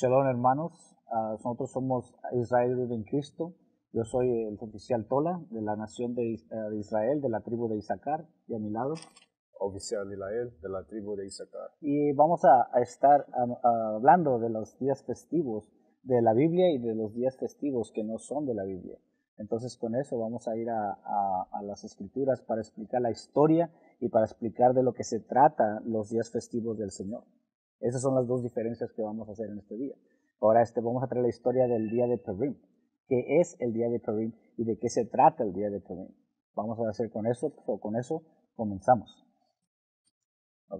Shalom hermanos, ah, nosotros somos Israel en Cristo. Yo soy el oficial Tola de la nación ah, de, Israel, de la tribu de Isaacar, y a mi lado. Oficial Israel de la tribu de Isaacar. Y vamos a, estar hablando de los días festivos de la Biblia y de los días festivos que no son de la Biblia. Entonces con eso vamos a ir a, a, las escrituras para explicar la historia y para explicar de lo que se trata los días festivos del Señor. Esas son las dos diferencias que vamos a hacer en este día. Ahora este, vamos a traer la historia del día de Purim. ¿Qué es el día de Purim y de qué se trata el día de Purim? Vamos a hacer con eso, o con eso comenzamos.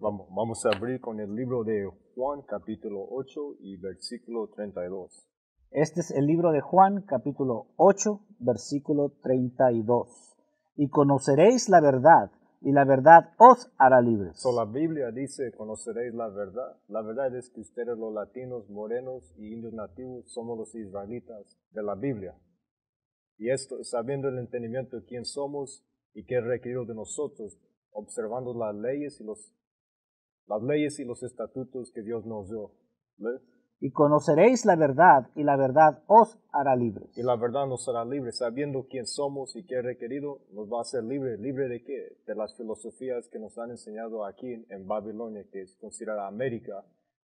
Vamos, vamos a abrir con el libro de Juan capítulo 8 y versículo 32. Este es el libro de Juan capítulo 8 versículo 32. Y conoceréis la verdad y la verdad os hará libres. So, la Biblia dice, conoceréis la verdad. La verdad es que ustedes los latinos, morenos y indios nativos somos los israelitas de la Biblia. Y esto, sabiendo el entendimiento de quién somos y qué es requerido de nosotros, observando las leyes y los, las leyes y los estatutos que Dios nos dio y conoceréis la verdad y la verdad os hará libres. Y la verdad nos hará libres, sabiendo quién somos y qué requerido, nos va a hacer libres. ¿Libre de qué? De las filosofías que nos han enseñado aquí en Babilonia, que es considerada América,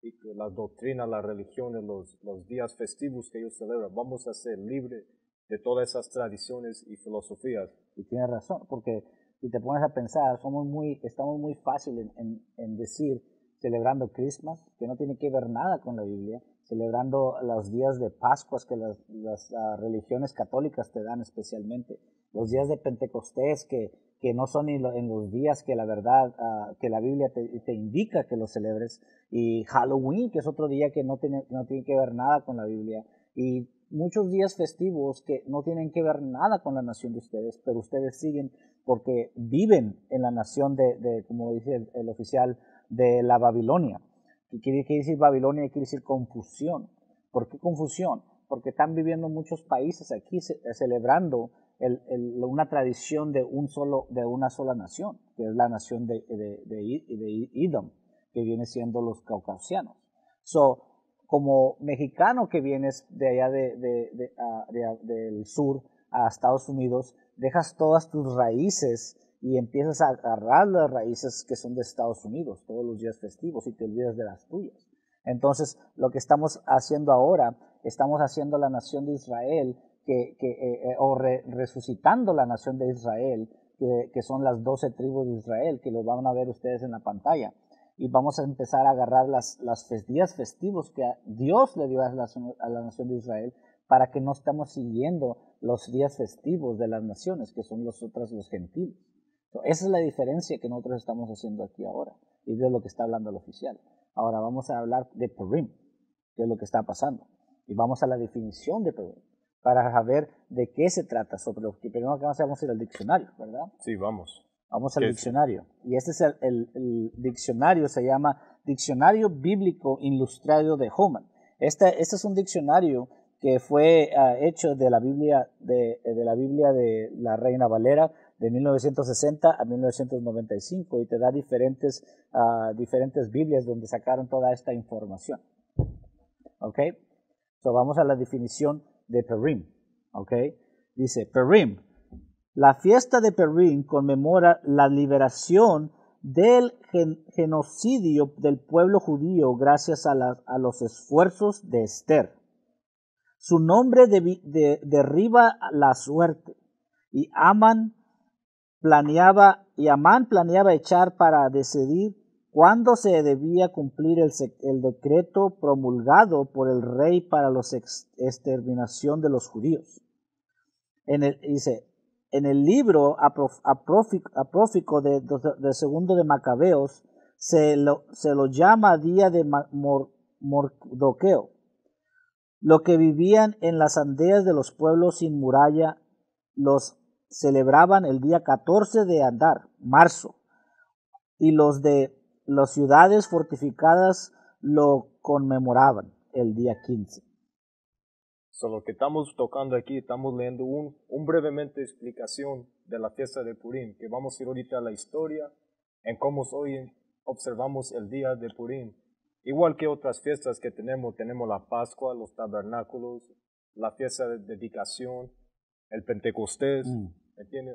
y las doctrinas, las religiones, los, días festivos que ellos celebran. Vamos a ser libres de todas esas tradiciones y filosofías. Y tienes razón, porque si te pones a pensar, somos muy, estamos muy fáciles en, en decir, celebrando Christmas, que no tiene que ver nada con la Biblia, celebrando los días de Pascuas que las, ah, religiones católicas te dan especialmente, los días de Pentecostés que, que no son en, los días que la verdad, ah, que la Biblia te, indica que los celebres, y Halloween, que es otro día que no tiene, no tiene que ver nada con la Biblia, y muchos días festivos que no tienen que ver nada con la nación de ustedes, pero ustedes siguen porque viven en la nación de, como dice el oficial, de la Babilonia. ¿Qué quiere decir Babilonia? Quiere decir confusión. ¿Por qué confusión? Porque están viviendo muchos países aquí eh, celebrando una tradición de, un solo, de una sola nación, que es la nación de, de, de, Edom, que viene siendo los caucasianos. So, como mexicano que vienes de allá de, ah, del sur a Estados Unidos, dejas todas tus raíces y empiezas a agarrar las raíces que son de Estados Unidos, todos los días festivos, y te olvidas de las tuyas. Entonces, lo que estamos haciendo ahora, estamos haciendo la nación de Israel, que, eh, eh, o resucitando la nación de Israel, que, son las doce tribus de Israel, que lo van a ver ustedes en la pantalla. Y vamos a empezar a agarrar las, las días festivos que Dios le dio a la, nación de Israel para que no estamos siguiendo los días festivos de las naciones, que son los otros, los gentiles. Esa es la diferencia que nosotros estamos haciendo aquí ahora y de lo que está hablando el oficial. Ahora vamos a hablar de Purim, que es lo que está pasando. Y vamos a la definición de Purim para saber de qué se trata. Sobre lo que primero que vamos a ir al diccionario, ¿verdad? Sí, vamos. Vamos al diccionario. Y este es el, diccionario, se llama Diccionario Bíblico Ilustrado de human Este, este es un diccionario que fue ah, hecho de la Biblia de, de, la Biblia de la Reina Valera de 1960 a 1995 y te da diferentes, ah, diferentes Biblias donde sacaron toda esta información. ¿Ok? So vamos a la definición de Perim. ¿Ok? Dice, Perim, la fiesta de Perim conmemora la liberación del genocidio del pueblo judío gracias a, a, los esfuerzos de Esther. Su nombre de, derriba la suerte y Aman planeaba y Amán planeaba echar para decidir cuándo se debía cumplir el, decreto promulgado por el rey para la exterminación de los judíos. En el, dice, en el libro aprófico, de, segundo de Macabeos se lo, se lo llama día de Mordoqueo, lo que vivían en las andeas de los pueblos sin muralla, los celebraban el día 14 de andar, marzo, y los de las ciudades fortificadas lo conmemoraban el día 15. Solo que estamos tocando aquí, estamos leyendo un, un brevemente explicación de la fiesta de Purim, que vamos a ir ahorita a la historia, en cómo hoy observamos el día de Purim. Igual que otras fiestas que tenemos, tenemos la Pascua, los tabernáculos, la fiesta de dedicación, el Pentecostés. Mm. ¿me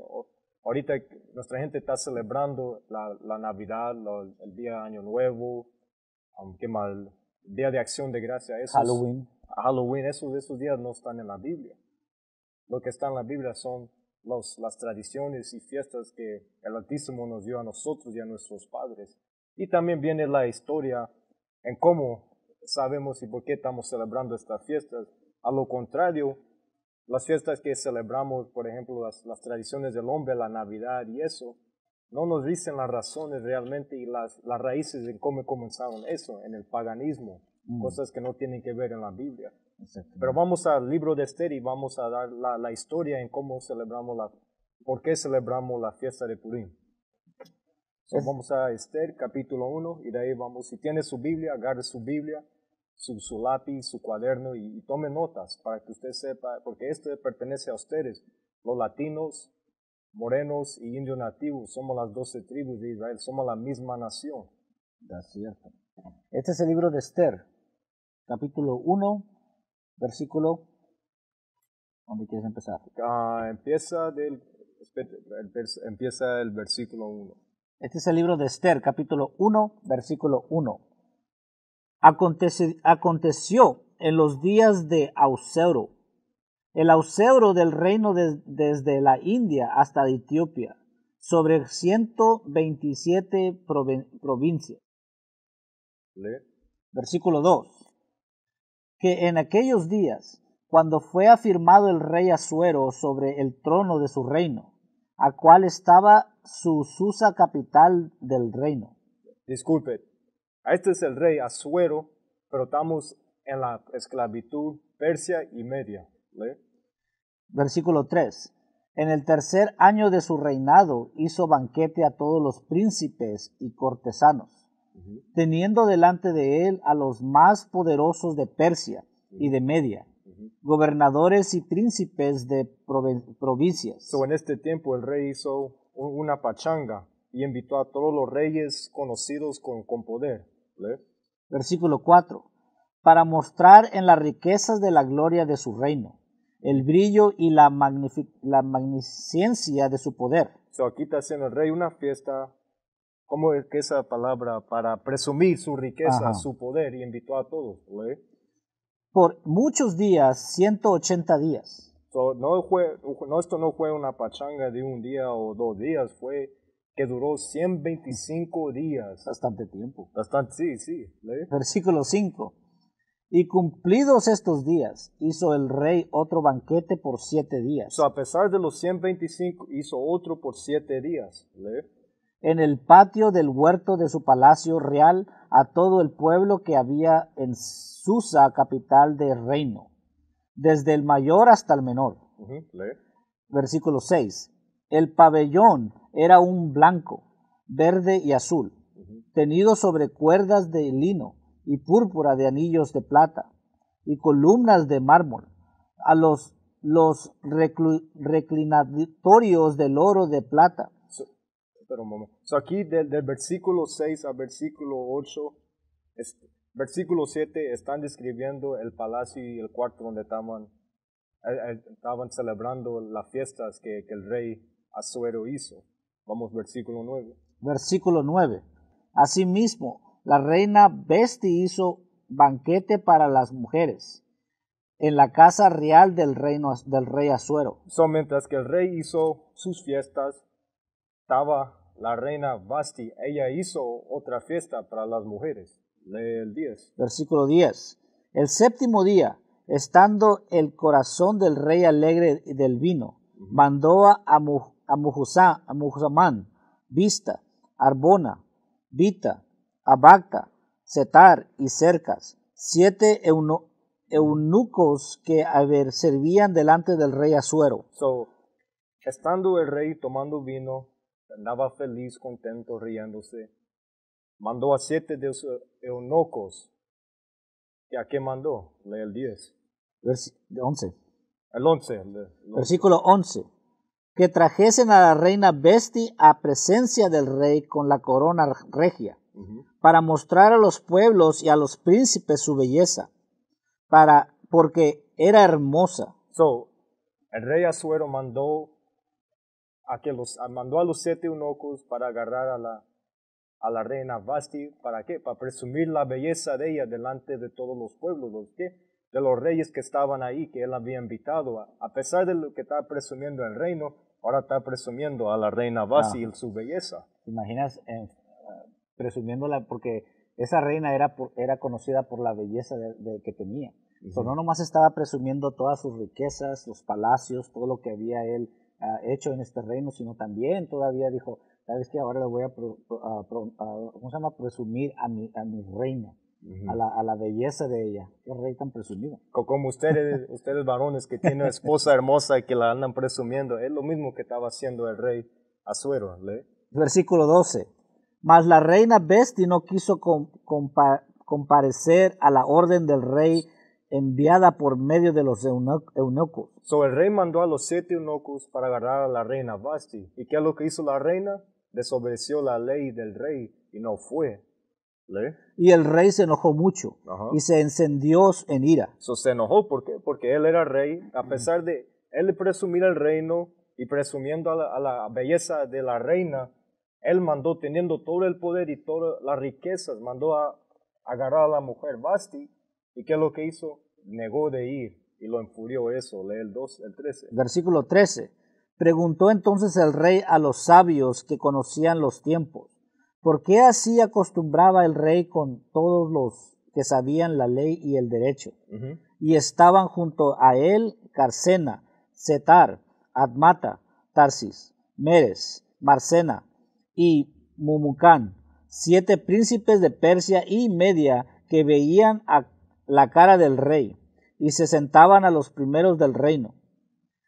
ahorita nuestra gente está celebrando la, la Navidad, el día de Año Nuevo, aunque um, mal? Día de Acción de Gracia, Halloween. Halloween, esos, esos días no están en la Biblia. Lo que está en la Biblia son las tradiciones y fiestas que el Altísimo nos dio a nosotros y a nuestros padres. Y también viene la historia en cómo sabemos y por qué estamos celebrando estas fiestas. A lo contrario, las fiestas que celebramos, por ejemplo, las, tradiciones del hombre, la Navidad y eso, no nos dicen las razones realmente y las, raíces de cómo comenzaron eso, en el paganismo, mm. cosas que no tienen que ver en la Biblia. Pero vamos al libro de Esther y vamos a dar la, historia en cómo celebramos la, por qué celebramos la fiesta de Purim. vamos a Esther capítulo 1 y de ahí vamos, si tiene su Biblia, agarre su Biblia su, lápiz, su cuaderno y, tome notas para que usted sepa, porque esto pertenece a ustedes. Los latinos, morenos y indio nativos somos las doce tribus de Israel, somos la misma nación. Es cierto. Este es el libro de Esther, capítulo 1, versículo. ¿Dónde quieres empezar? Ah, empieza, del, empieza el versículo 1. Este es el libro de Esther, capítulo 1, versículo 1 aconteció en los días de Ausero, el Auseuro del reino desde la India hasta Etiopía, sobre 127 veintisiete provincias. Versículo 2. Que en aquellos días, cuando fue afirmado el rey Asuero sobre el trono de su reino, a cual estaba su Susa capital del reino. Disculpe, este es el rey Azuero, pero estamos en la esclavitud Persia y Media. Versículo 3. En el tercer año de su reinado hizo banquete a todos los príncipes y cortesanos, teniendo delante de él a los más poderosos de Persia y de Media, gobernadores y príncipes de provincias. So, en este tiempo el rey hizo una pachanga y invitó a todos los reyes conocidos con, con poder. Versículo 4. Para mostrar en las riquezas de la gloria de su reino, el brillo y la, la magnificencia de su poder. aquí está haciendo el rey una fiesta, ¿cómo es que esa palabra? Para presumir su riqueza, su poder, y invitó a todos. Por muchos días, 180 días. no, no, esto no fue una pachanga de un día o dos días, fue que duró 125 días. Bastante tiempo. Bastante, sí, sí. Versículo 5. Y cumplidos estos días, hizo el rey otro banquete por siete días. a pesar de los 125, hizo otro por siete días. lee. En el patio del huerto de su palacio real, a todo el pueblo que había en Susa, capital del reino, desde el mayor hasta el menor. Versículo 6 el pabellón era un blanco, verde y azul, tenido sobre cuerdas de lino y púrpura de anillos de plata y columnas de mármol. A los, los reclinatorios del oro de plata. momento. aquí del, versículo 6 al versículo 8, versículo 7 están describiendo el palacio y el cuarto donde estaban, eh, eh, estaban celebrando las fiestas que el rey Azuero hizo. Vamos, versículo 9. Versículo 9. Asimismo, la reina Besti hizo banquete para las mujeres en la casa real del, reino, del rey Azuero. Son mientras que el rey hizo sus fiestas, estaba la reina Basti. Ella hizo otra fiesta para las mujeres. Lee el 10. Versículo 10. El séptimo día, estando el corazón del rey alegre del vino, mandó a, a, Amujusá, Amujamán, Vista, Arbona, Vita, Abacta, Setar y Cercas, siete eunucos que servían delante del rey Azuero. So, estando el rey tomando vino, andaba feliz, contento, riéndose, mandó a siete de los eunucos. ¿Y a qué mandó? Lea el 10. el 11. El 11. El 11. Versículo 11 que trajesen a la reina Besti a presencia del rey con la corona regia, para mostrar a los pueblos y a los príncipes su belleza, para, porque era hermosa. So, el rey Azuero mandó a, que los, mandó a los siete eunucos para agarrar a la, a la reina Basti, ¿para qué? Para presumir la belleza de ella delante de todos los pueblos, ¿los que de los reyes que estaban ahí, que él había invitado, a, pesar de lo que estaba presumiendo el reino, Ahora está presumiendo a la reina basil ah. su belleza. imaginas eh, presumiéndola? Porque esa reina era, era conocida por la belleza de, que tenía. Uh no nomás estaba presumiendo todas sus riquezas, los palacios, todo lo que había él ah, hecho en este reino, sino también todavía dijo, sabes qué? ahora le voy a, presumir a mi, a mi reina a, la, belleza de ella. Qué rey tan presumido. Como ustedes, ustedes varones que tienen una esposa hermosa y que la andan presumiendo, es lo mismo que estaba haciendo el rey Azuero. ¿le? Versículo 12. Mas la reina Besti no quiso comparecer a la orden del rey enviada por medio de los eunucos. So el rey mandó a los siete eunucos para agarrar a la reina Basti. ¿Y qué es lo que hizo la reina? Desobedeció la ley del rey y no fue y el rey se enojó mucho y se encendió en ira. se enojó, Porque él era rey, a pesar de él presumir el reino y presumiendo a la, belleza de la reina, él mandó, teniendo todo el poder y todas las riquezas, mandó a agarrar a la mujer Basti. ¿Y qué es lo que hizo? Negó de ir y lo enfurió eso. Lee el, 2, el 13. Versículo 13. Preguntó entonces el rey a los sabios que conocían los tiempos porque así acostumbraba el rey con todos los que sabían la ley y el derecho? Y estaban junto a él Carcena, Setar, Admata, Tarsis, Meres, Marcena y Mumucán, siete príncipes de Persia y Media que veían a la cara del rey y se sentaban a los primeros del reino.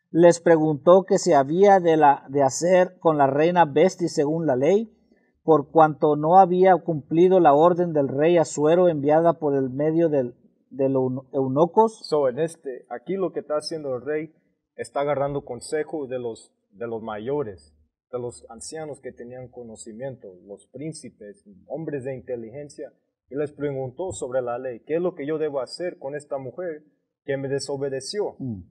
Les preguntó qué se había de, la, de hacer con la reina Besti según la ley por cuanto no había cumplido la orden del rey Azuero enviada por el medio de los eunucos. So, en este, aquí lo que está haciendo el rey está agarrando consejo de los, de los mayores, de los ancianos que tenían conocimiento, los príncipes, hombres de inteligencia, y les preguntó sobre la ley, ¿qué es lo que yo debo hacer con esta mujer que me desobedeció? Mm.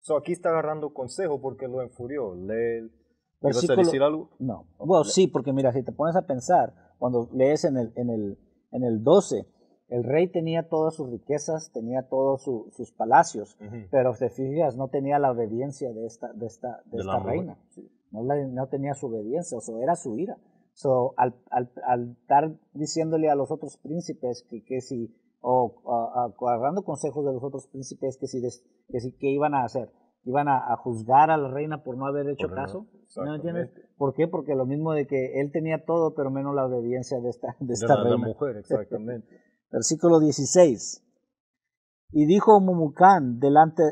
So, aquí está agarrando consejo porque lo enfurió, le, Versículo... decir algo? No. Bueno, pues sí, porque mira, si te pones a pensar, cuando lees en el, en el, en el 12, el rey tenía todas sus riquezas, tenía todos sus palacios, pero te fijas, no tenía la obediencia de esta, de esta, de, esta reina. No, la, no, tenía su obediencia, o sea, era su ira. So, al, al, al, estar diciéndole a los otros príncipes que, que si, o agarrando consejos de los otros príncipes que si, que si, que iban a hacer, iban a, juzgar a la reina por no haber hecho caso. ¿No ¿Por qué? Porque lo mismo de que él tenía todo, pero menos la obediencia de esta, de esta de la, mujer, exactamente. Versículo 16. Y dijo Mumucán delante,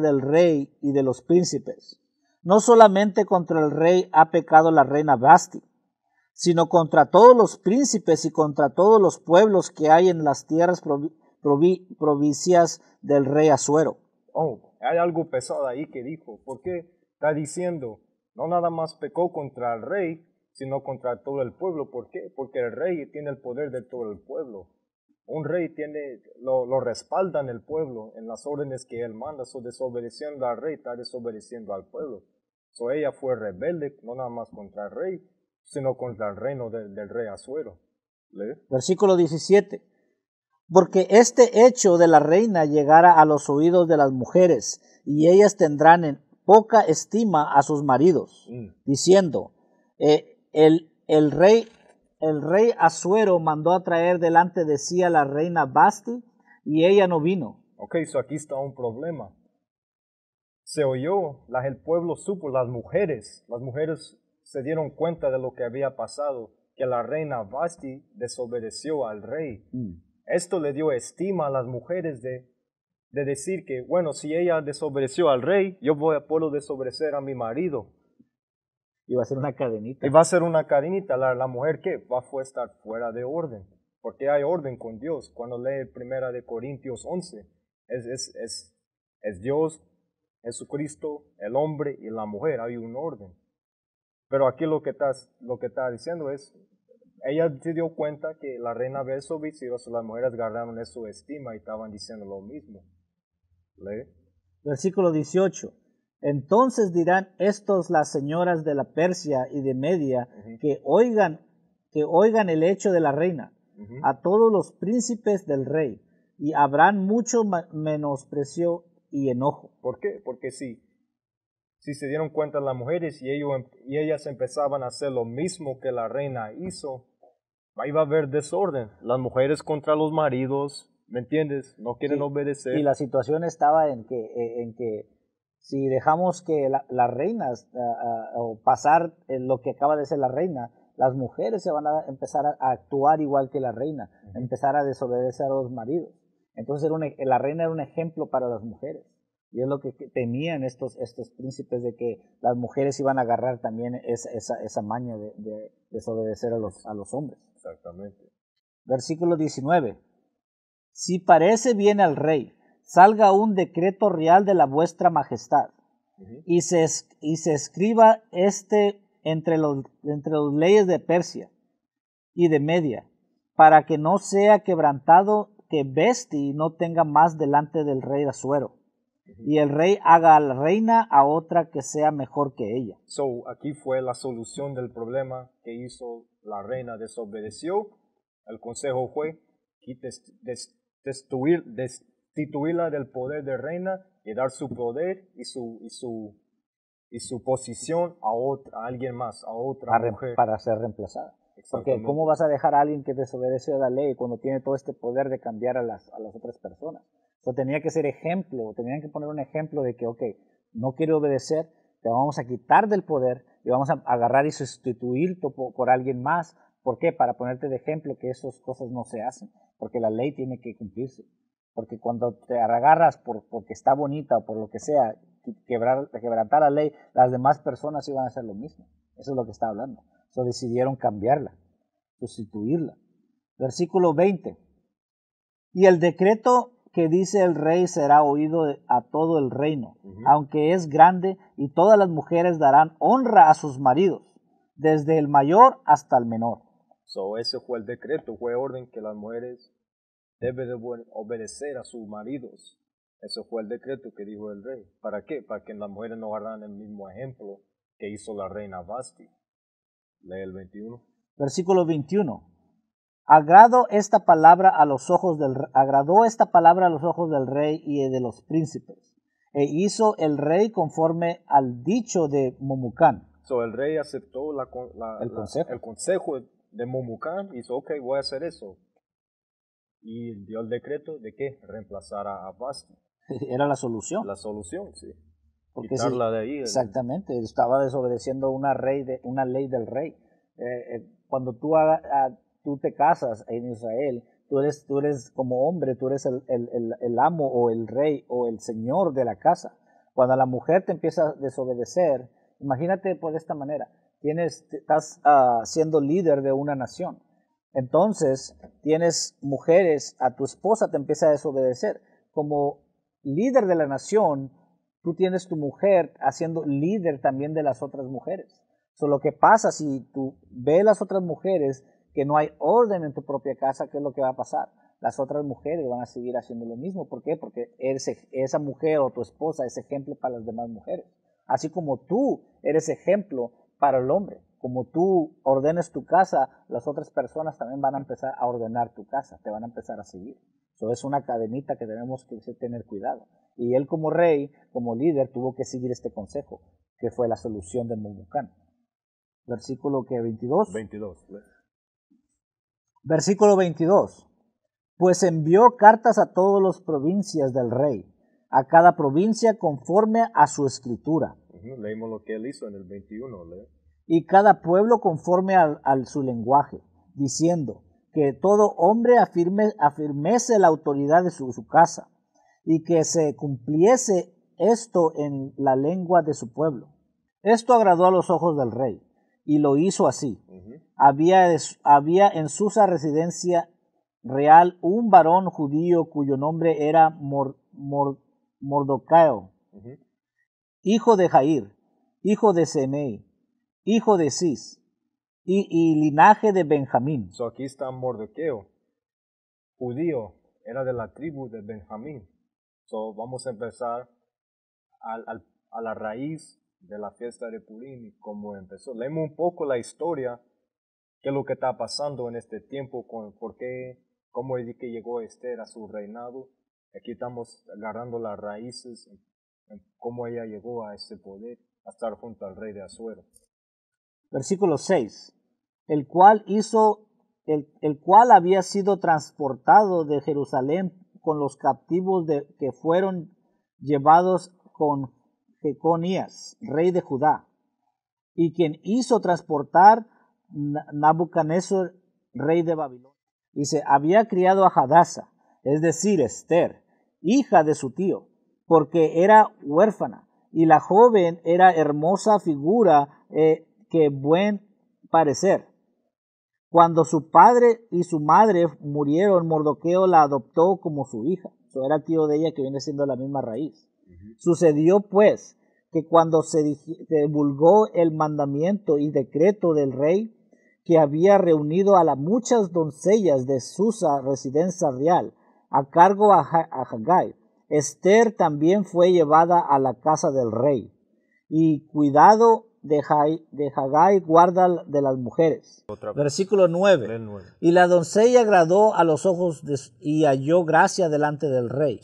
del rey y de los príncipes, no solamente contra el rey ha pecado la reina Basti, sino contra todos los príncipes y contra todos los pueblos que hay en las tierras provincias del rey Azuero Oh, hay algo pesado ahí que dijo, porque está diciendo, no nada más pecó contra el rey, sino contra todo el pueblo. ¿Por qué? Porque el rey tiene el poder de todo el pueblo. Un rey tiene, lo, respalda en el pueblo, en las órdenes que él manda. su desobedeciendo al rey, está desobedeciendo al pueblo. So, ella fue rebelde, no nada más contra el rey, sino contra el reino del rey Azuero. Versículo 17 porque este hecho de la reina llegara a los oídos de las mujeres, y ellas tendrán poca estima a sus maridos, mm. diciendo, eh, el, rey, el Azuero mandó a traer delante de sí a la reina Basti, y ella no vino. Ok, eso aquí está un problema. Se oyó, las, el pueblo supo, las mujeres, las mujeres se dieron cuenta de lo que había pasado, que la reina Basti desobedeció al rey. Mm. Esto le dio estima a las mujeres de, de decir que, bueno, si ella desobedeció al rey, yo voy, a puedo desobedecer a mi marido. Y va a ser una cadenita. Y va a ser una cadenita. La, la mujer que va a estar fuera de orden, porque hay orden con Dios. Cuando lee Primera de Corintios 11, es, es, es, es Dios, Jesucristo, el hombre y la mujer. Hay un orden. Pero aquí lo que está diciendo es, ella se dio cuenta que la reina besovis y las mujeres guardaron su estima y estaban diciendo lo mismo. ¿Le? Versículo 18. Entonces dirán estos las señoras de la Persia y de Media que oigan que oigan el hecho de la reina a todos los príncipes del rey y habrán mucho menosprecio y enojo. ¿Por qué? Porque sí. Si se dieron cuenta las mujeres em, y, ellas empezaban a hacer lo mismo que la reina hizo, ahí va a haber desorden. Las mujeres contra los maridos, ¿me entiendes? No quieren obedecer. Y la situación estaba en que, e, en que si dejamos que las reinas, o pasar lo que acaba de ser la reina, las mujeres se van a empezar a, actuar igual que la reina, empezar a desobedecer a los maridos. Entonces e, la reina era un ejemplo para las mujeres. Y es lo que temían estos, estos príncipes de que las mujeres iban a agarrar también esa, esa, maña de, desobedecer a los, a los hombres. Exactamente. Versículo 19. Si parece bien al rey, salga un decreto real de la vuestra majestad y, se, y se escriba este entre los, entre los leyes de Persia y de Media, para que no sea quebrantado que y no tenga más delante del rey Azuero y el rey haga a la reina a otra que sea mejor que ella. So, aquí fue la solución del problema que hizo la reina desobedeció. El consejo fue destituirla del poder de reina y dar su poder y su y su y su posición a otra a alguien más, a otra mujer. para ser reemplazada. Porque ¿cómo vas a dejar a alguien que desobedece a la ley cuando tiene todo este poder de cambiar a las, a las otras personas? tenía que ser ejemplo, tenían que poner un ejemplo de que, ok, no quiere obedecer, te vamos a quitar del poder y vamos a agarrar y sustituir por, alguien más. ¿Por qué? Para ponerte de ejemplo que esas cosas no se hacen, porque la ley tiene que cumplirse. Porque cuando te agarras porque está bonita o por lo que sea, quebrantar la ley, las demás personas iban a hacer lo mismo. Eso es lo que está hablando. So, decidieron cambiarla, sustituirla. Versículo 20. Y el decreto que dice el rey será oído a todo el reino, aunque es grande, y todas las mujeres darán honra a sus maridos, desde el mayor hasta el menor. So, ese fue el decreto, fue orden que las mujeres deben obedecer a sus maridos. Ese fue el decreto que dijo el rey. ¿Para qué? Para que las mujeres no agarran el mismo ejemplo que hizo la reina Basti. Lee el 21. Versículo 21. Agrado esta palabra a los ojos del agradó esta palabra a los ojos del rey y de los príncipes. E hizo el rey conforme al dicho de Momucán. So, el rey aceptó el, consejo. de Momucán y dijo, ok, voy a hacer eso. Y dio el decreto de que reemplazara a Basti. Era la solución. La solución, sí. Porque Quitarla de ahí. Exactamente, estaba desobedeciendo una, rey de, una ley del rey. Eh, eh, cuando tú hagas... Ah, tú te casas en Israel, tú eres, tú eres como hombre, tú eres el, amo o el rey o el señor de la casa. Cuando la mujer te empieza a desobedecer, imagínate por esta manera, tienes, estás ah, siendo líder de una nación. Entonces, tienes mujeres, a tu esposa te empieza a desobedecer. Como líder de la nación, tú tienes tu mujer haciendo líder también de las otras mujeres. So, lo que pasa si tú ves las otras mujeres que no hay orden en tu propia casa, ¿qué es lo que va a pasar? Las otras mujeres van a seguir haciendo lo mismo. ¿Por qué? Porque esa mujer o tu esposa es ejemplo para las demás mujeres. Así como tú eres ejemplo para el hombre. Como tú ordenes tu casa, las otras personas también van a empezar a ordenar tu casa, te van a empezar a seguir. Eso es una cadenita que tenemos que tener cuidado. Y él como rey, como líder, tuvo que seguir este consejo, que fue la solución de Mobucán. Versículo que 22. 22. Versículo 22. Pues envió cartas a todas las provincias del rey, a cada provincia conforme a su escritura. Leímos lo que él hizo en el 21. Y cada pueblo conforme al, su lenguaje, diciendo que todo hombre afirme, afirmese la autoridad de su casa y que se cumpliese esto en la lengua de su pueblo. Esto agradó a los ojos del rey y lo hizo así. había, había, en Susa residencia real un varón judío cuyo nombre era Mor, hijo de Jair, hijo de Semei, hijo de Cis, y, linaje de Benjamín. So aquí está Mordoqueo, judío, era de la tribu de Benjamín. So vamos a empezar a la raíz de la fiesta de Purim y cómo empezó. Leemos un poco la historia, qué es lo que está pasando en este tiempo, con, por qué, cómo es que llegó Esther a su reinado. Aquí estamos agarrando las raíces, cómo ella llegó a ese poder, a estar junto al rey de Azuero. Versículo 6, el cual hizo, el, el cual había sido transportado de Jerusalén con los captivos de, que fueron llevados con Jeconías, rey de Judá, y quien hizo transportar Nabucodonosor, rey de Babilonia. Dice, había criado a Hadasa, es decir, Esther, hija de su tío, porque era huérfana, y la joven era hermosa figura eh, que buen parecer. Cuando su padre y su madre murieron, Mordoqueo la adoptó como su hija. Eso era tío de ella que viene siendo la misma raíz. Sucedió pues que cuando se divulgó el mandamiento y decreto del rey que había reunido a las muchas doncellas de Susa, residencia real, a cargo a, Hagai, Haggai, Esther también fue llevada a la casa del rey. Y cuidado de, Hagai Haggai guarda de las mujeres. Versículo 9. Y la doncella agradó a los ojos y halló gracia delante del rey.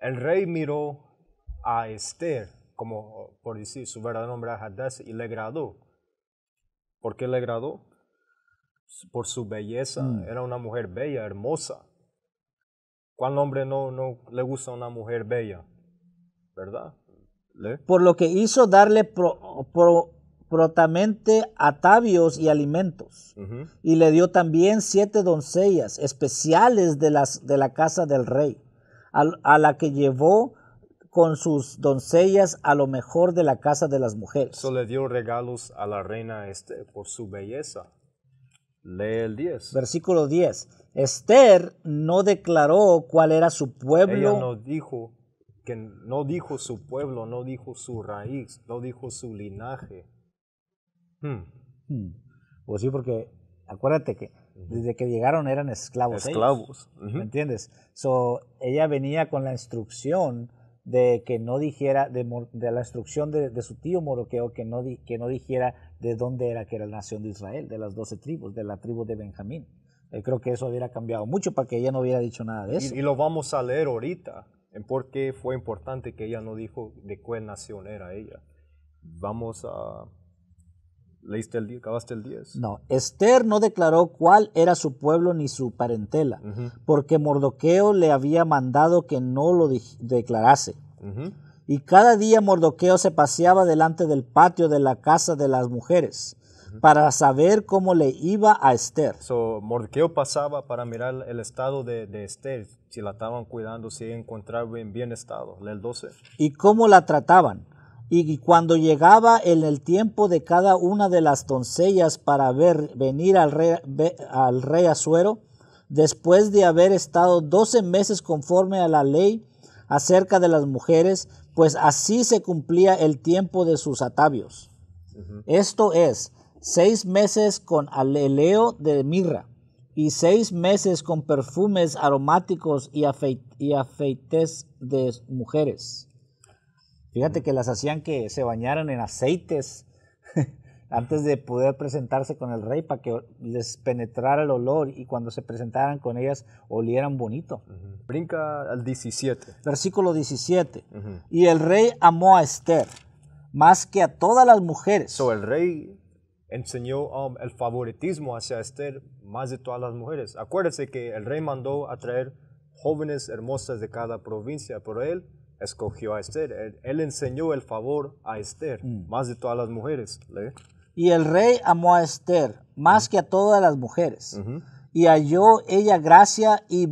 El rey miró a Esther, como por decir su verdadero nombre es y le agradó. ¿Por qué le agradó? Por su belleza. Mm. Era una mujer bella, hermosa. ¿Cuál hombre no, no le gusta una mujer bella? ¿Verdad? Por lo que hizo darle pro, protamente atavios y alimentos. Y le dio también siete doncellas especiales de, las, de la casa del rey a, la que llevó con sus doncellas a lo mejor de la casa de las mujeres. Eso le dio regalos a la reina este por su belleza. Lee el 10. Versículo 10. Esther no declaró cuál era su pueblo. Ella no dijo que no dijo su pueblo, no dijo su raíz, no dijo su linaje. Hmm. Hmm. Pues sí, porque acuérdate que desde que llegaron eran esclavos. Esclavos. ¿Me entiendes? So, ella venía con la instrucción de que no dijera, de, la instrucción de, su tío Moroqueo, que no, que no dijera de dónde era que era la nación de Israel, de las doce tribus, de la tribu de Benjamín. Eh, creo que eso hubiera cambiado mucho para que ella no hubiera dicho nada de eso. Y, y lo vamos a leer ahorita, en por qué fue importante que ella no dijo de cuál nación era ella. Vamos a ¿Leíste el 10? ¿Acabaste el 10? No, Esther no declaró cuál era su pueblo ni su parentela, porque Mordoqueo le había mandado que no lo declarase. Y cada día Mordoqueo se paseaba delante del patio de la casa de las mujeres para saber cómo le iba a Esther. So, Mordoqueo pasaba para mirar el estado de, Esther, si la estaban cuidando, si encontraba en bien estado, el 12. Y cómo la trataban y cuando llegaba en el tiempo de cada una de las doncellas para ver venir al rey, al rey después de haber estado doce meses conforme a la ley acerca de las mujeres, pues así se cumplía el tiempo de sus atavios. Esto es, seis meses con aleleo de mirra y seis meses con perfumes aromáticos y, afeites de mujeres. Fíjate que las hacían que se bañaran en aceites antes de poder presentarse con el rey para que les penetrara el olor y cuando se presentaran con ellas olieran bonito. Brinca al 17. Versículo 17. Y el rey amó a Esther más que a todas las mujeres. So, el rey enseñó um, el favoritismo hacia Esther más de todas las mujeres. Acuérdese que el rey mandó a traer jóvenes hermosas de cada provincia, por él escogió a Esther. Él, enseñó el favor a Esther, mm. más de todas las mujeres. Y el rey amó a Esther más mm. que a todas las mujeres. Y halló ella gracia y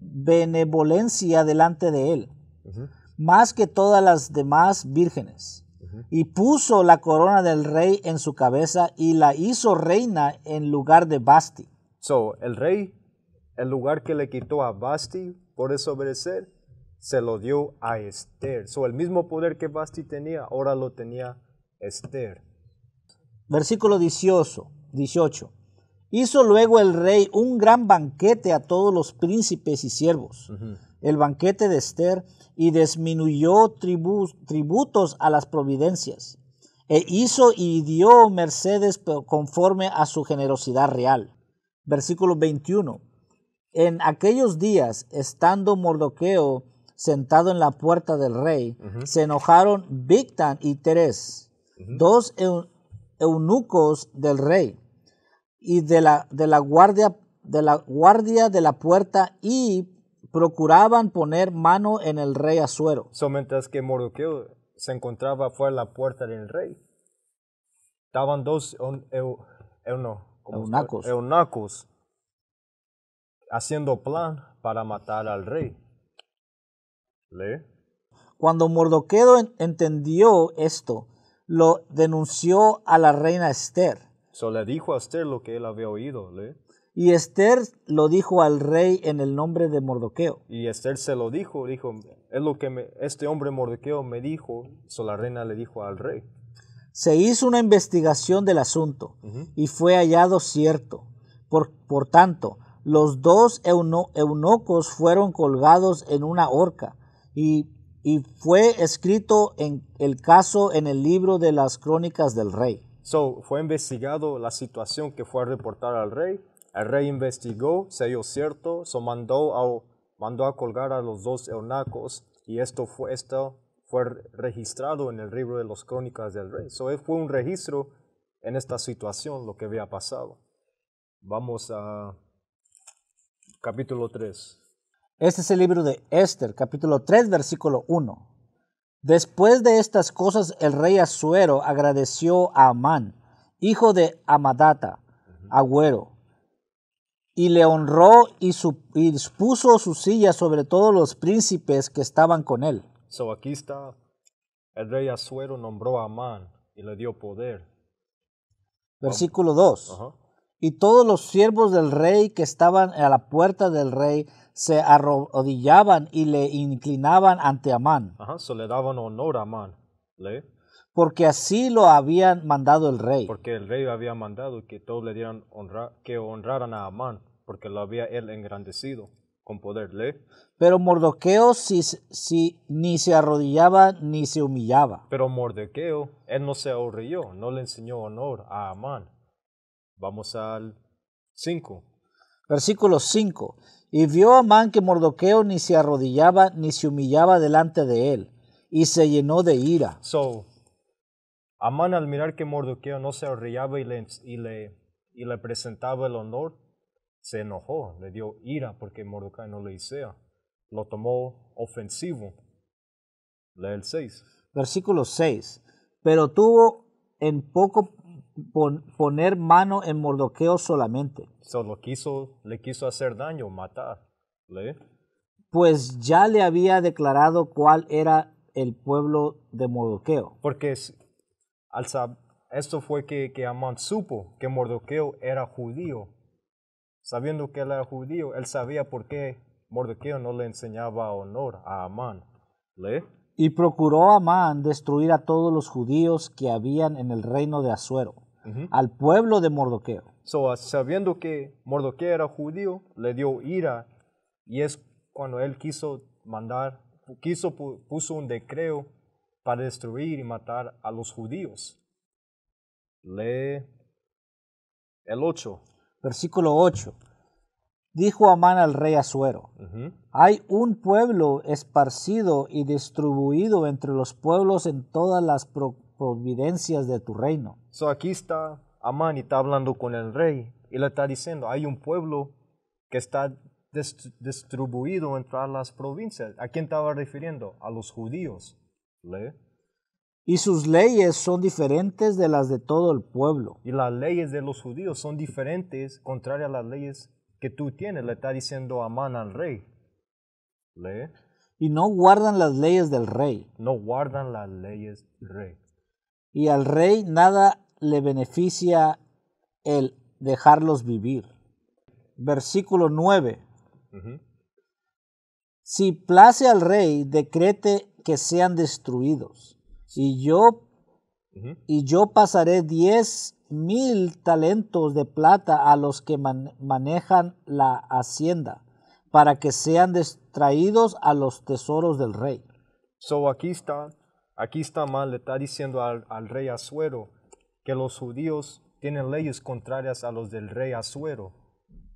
benevolencia delante de él, más que todas las demás vírgenes. Y puso la corona del rey en su cabeza y la hizo reina en lugar de Basti. So, el rey, el lugar que le quitó a Basti por desobedecer, se lo dio a Esther. So, el mismo poder que Basti tenía, ahora lo tenía Esther. Versículo 18, Hizo luego el rey un gran banquete a todos los príncipes y siervos. El banquete de Esther y disminuyó tributos a las providencias. E hizo y dio mercedes conforme a su generosidad real. Versículo 21. En aquellos días, estando Mordoqueo sentado en la puerta del rey, se enojaron Victan y Teres, dos eunucos del rey y de la, de la, guardia, de la guardia de la puerta y procuraban poner mano en el rey Azuero. mientras que Moroqueo se encontraba fuera de la puerta del rey, estaban dos eunucos haciendo plan para matar al rey. Cuando Mordoqueo entendió esto, lo denunció a la reina Esther. So le dijo a Esther lo que él había oído. Y Esther lo dijo al rey en el nombre de Mordoqueo. Y Esther se lo dijo, dijo, es lo que este hombre Mordoqueo me dijo, so la reina le dijo al rey. Se hizo una investigación del asunto y fue hallado cierto. Por, tanto, los dos eunocos eunucos fueron colgados en una horca y, y fue escrito en el caso en el libro de las crónicas del rey. So, fue investigado la situación que fue a reportar al rey. El rey investigó, se dio cierto, so mandó, a, mandó a colgar a los dos eunacos y esto fue, esto fue registrado en el libro de las crónicas del rey. So, fue un registro en esta situación, lo que había pasado. Vamos a capítulo 3. Este es el libro de Esther, capítulo 3, versículo 1. Después de estas cosas, el rey Azuero agradeció a Amán, hijo de Amadata, Agüero, y le honró y, puso su silla sobre todos los príncipes que estaban con él. So aquí está, el rey Azuero nombró a Amán y le dio poder. Versículo 2. Y todos los siervos del rey que estaban a la puerta del rey se arrodillaban y le inclinaban ante Amán. Ajá, se le daban honor a Amán. ¿Le? Porque así lo había mandado el rey. Porque el rey había mandado que todos le dieran honra, que honraran a Amán, porque lo había él engrandecido con poder. ¿Le? Pero Mordoqueo si, si, ni se arrodillaba ni se humillaba. Pero Mordequeo, él no se ahorrió, no le enseñó honor a Amán. Vamos al 5. Versículo 5. Y vio Amán que Mordoqueo ni se arrodillaba ni se humillaba delante de él, y se llenó de ira. So, Amán al mirar que Mordoqueo no se arrodillaba y le, y le, presentaba el honor, se enojó, le dio ira porque Mordoqueo no le hiciera. Lo tomó ofensivo. le el 6. Versículo 6. Pero tuvo en poco poner mano en Mordoqueo solamente. Solo quiso, le quiso hacer daño, matar. Pues ya le había declarado cuál era el pueblo de Mordoqueo. Porque al esto fue que, Amán supo que Mordoqueo era judío. Sabiendo que él era judío, él sabía por qué Mordoqueo no le enseñaba honor a Amán. Y procuró Amán destruir a todos los judíos que habían en el reino de Asuero al pueblo de Mordoqueo. So, ah, sabiendo que Mordoqueo era judío, le dio ira y es cuando él quiso mandar, quiso puso un decreto para destruir y matar a los judíos. Lee el 8. Versículo 8. Dijo Amán al rey Azuero, hay un pueblo esparcido y distribuido entre los pueblos en todas las pro providencias de tu reino. So aquí está Amán y está hablando con el rey y le está diciendo, hay un pueblo que está distribuido entre las provincias. ¿A quién estaba refiriendo? A los judíos. ¿Lee? Y sus leyes son diferentes de las de todo el pueblo. Y las leyes de los judíos son diferentes, contrarias a las leyes que tú tienes, le está diciendo Amán al rey. ¿Lee? Y no guardan las leyes del rey. No guardan las leyes del rey y al rey nada le beneficia el dejarlos vivir. Versículo 9. Si place al rey, decrete que sean destruidos. Y yo, y yo pasaré diez mil talentos de plata a los que manejan la hacienda, para que sean distraídos a los tesoros del rey. So aquí está Aquí está mal, le está diciendo al, rey Asuero que los judíos tienen leyes contrarias a los del rey Azuero.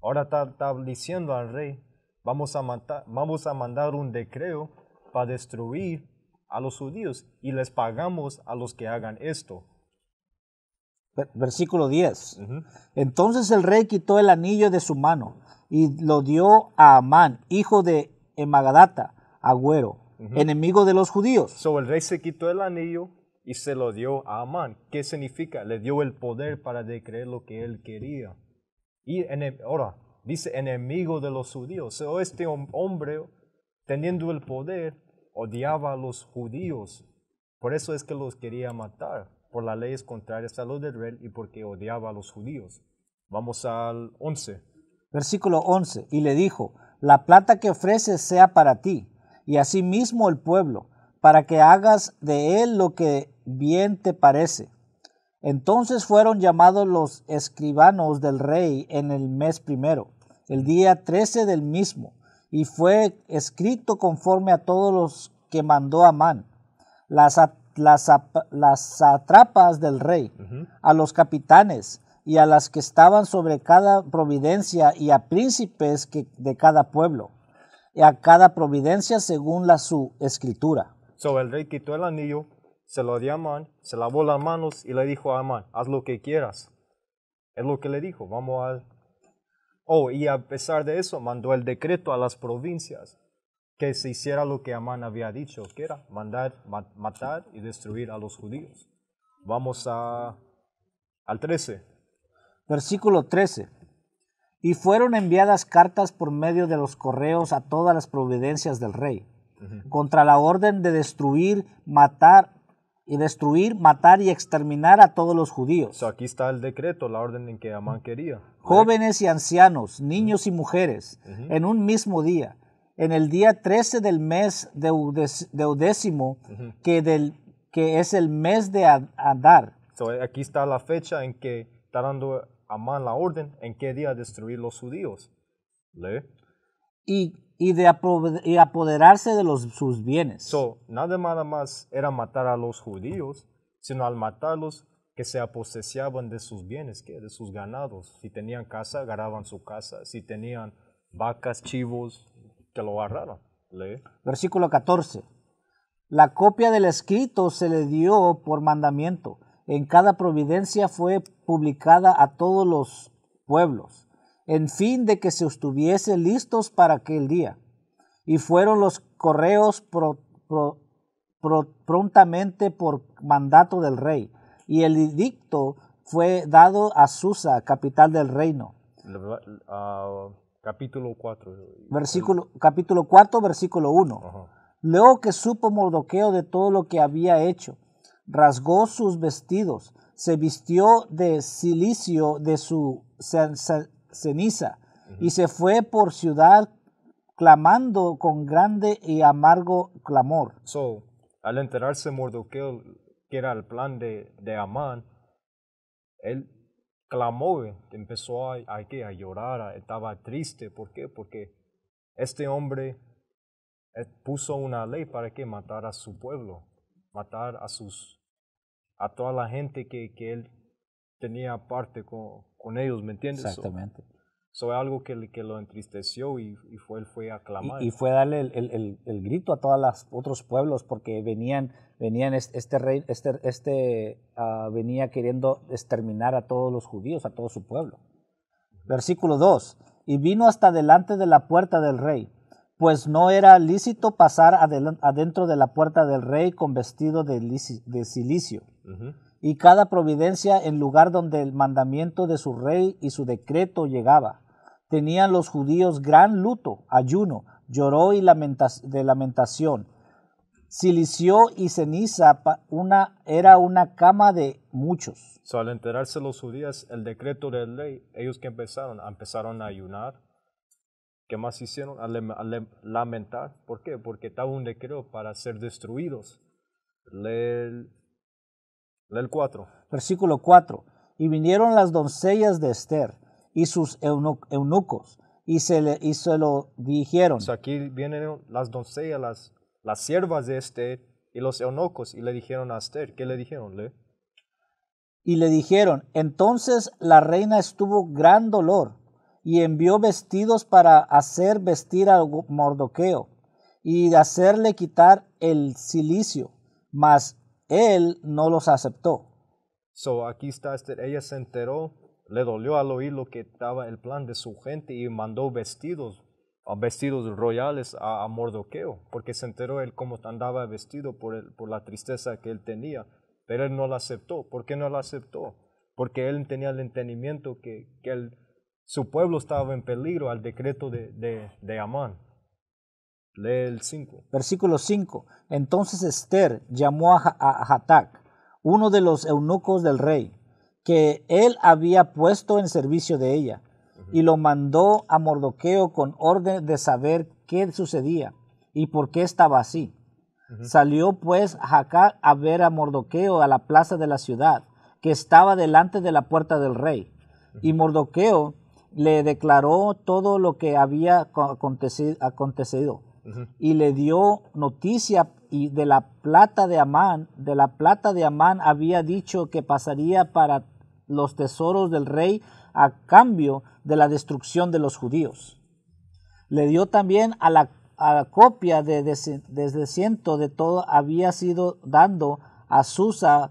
Ahora está, diciendo al rey, vamos a, vamos a mandar un decreo para destruir a los judíos y les pagamos a los que hagan esto. Versículo 10. Entonces el rey quitó el anillo de su mano y lo dio a Amán, hijo de Emagadata, agüero, enemigo de los judíos. So el rey se quitó el anillo y se lo dio a Amán. ¿Qué significa? Le dio el poder para decreer lo que él quería. Y ahora, dice enemigo de los judíos. So este hombre, teniendo el poder, odiaba a los judíos. Por eso es que los quería matar, por las leyes contrarias a los del rey y porque odiaba a los judíos. Vamos al 11. Versículo 11. Y le dijo, la plata que ofreces sea para ti, y asimismo el pueblo, para que hagas de él lo que bien te parece. Entonces fueron llamados los escribanos del rey en el mes primero, el día trece del mismo, y fue escrito conforme a todos los que mandó Amán, las, las, las satrapas del rey, a los capitanes y a las que estaban sobre cada providencia y a príncipes de cada pueblo y a cada providencia según la su escritura. So el rey quitó el anillo, se lo dio a Amán, se lavó las manos y le dijo a Amán, haz lo que quieras. Es lo que le dijo, vamos al... Oh, y a pesar de eso, mandó el decreto a las provincias que se hiciera lo que Amán había dicho, que era mandar, matar y destruir a los judíos. Vamos al 13. Versículo 13. Y fueron enviadas cartas por medio de los correos a todas las providencias del rey, contra la orden de destruir, matar y destruir, matar y exterminar a todos los judíos. aquí está el decreto, la orden en que Amán quería. Jóvenes y ancianos, niños y mujeres, en un mismo día, en el día 13 del mes deudécimo, de que, del, que es el mes de Adar. Eh, aquí está la fecha en que está dando Amán la orden en qué día destruir los judíos. ¿Le? Y, y de y apoderarse de los, sus bienes. So, nada más era matar a los judíos, sino al matarlos que se aposeseaban de sus bienes, que de sus ganados. Si tenían casa, agarraban su casa. Si tenían vacas, chivos, que lo agarraron, ¿Le? Versículo 14. La copia del escrito se le dio por mandamiento. En cada providencia fue publicada a todos los pueblos, en fin de que se estuviese listos para aquel día. Y fueron los correos prontamente por mandato del rey, y el edicto fue dado a Susa, capital del reino. capítulo 4. Versículo, capítulo 4, versículo 1. Luego que supo Mordoqueo de todo lo que había hecho, rasgó sus vestidos se vistió de silicio de su ceniza y se fue por ciudad clamando con grande y amargo clamor. al enterarse Mordoqueo que era el plan de, Amán, él clamó, empezó a, llorar, estaba triste. ¿Por qué? Porque este hombre eh, puso una ley para que matara a su pueblo, matar a sus a toda la gente que, él tenía parte con, ellos, ¿me entiendes? Exactamente. Eso es algo que, que lo entristeció y, fue, él fue aclamado. Y, y, fue darle el, grito a todos los otros pueblos porque venían, venían este rey, este, este ah, venía queriendo exterminar a todos los judíos, a todo su pueblo. Versículo 2. Y vino hasta delante de la puerta del rey pues no era lícito pasar adentro de la puerta del rey con vestido de, de silicio. Y cada providencia en lugar donde el mandamiento de su rey y su decreto llegaba. Tenían los judíos gran luto, ayuno, lloró y de lamentación. Silicio y ceniza era una cama de muchos. So, al enterarse los judíos el decreto de ley, ellos que empezaron, empezaron a ayunar, ¿Qué más hicieron? Al lamentar. ¿Por qué? Porque estaba le creó para ser destruidos. Lee el, 4. Versículo 4. Y vinieron las doncellas de Esther y sus eunucos y se, y se lo dijeron. O sea, aquí vienen las doncellas, las, las siervas de Esther y los eunucos y le dijeron a Esther. ¿Qué le dijeron? Lee. Y le dijeron, entonces la reina estuvo gran dolor y envió vestidos para hacer vestir a Mordoqueo y hacerle quitar el cilicio, mas él no los aceptó. So aquí está, este, ella se enteró, le dolió al oír lo que estaba el plan de su gente y mandó vestidos, vestidos royales a, a Mordoqueo, porque se enteró él cómo andaba vestido por, por la tristeza que él tenía, pero él no la aceptó. ¿Por qué no la aceptó? Porque él tenía el entendimiento que, que él su pueblo estaba en peligro al decreto de, de, Amán. Lee el 5. Versículo 5. Entonces Esther llamó a, a, uno de los eunucos del rey, que él había puesto en servicio de ella, y lo mandó a Mordoqueo con orden de saber qué sucedía y por qué estaba así. Salió pues Jacac a ver a Mordoqueo a la plaza de la ciudad, que estaba delante de la puerta del rey. Y Mordoqueo le declaró todo lo que había acontecido, y le dio noticia y de la plata de Amán, de la plata de Amán había dicho que pasaría para los tesoros del rey a cambio de la destrucción de los judíos. Le dio también a la, copia de, de, desde ciento de todo había sido dando a Susa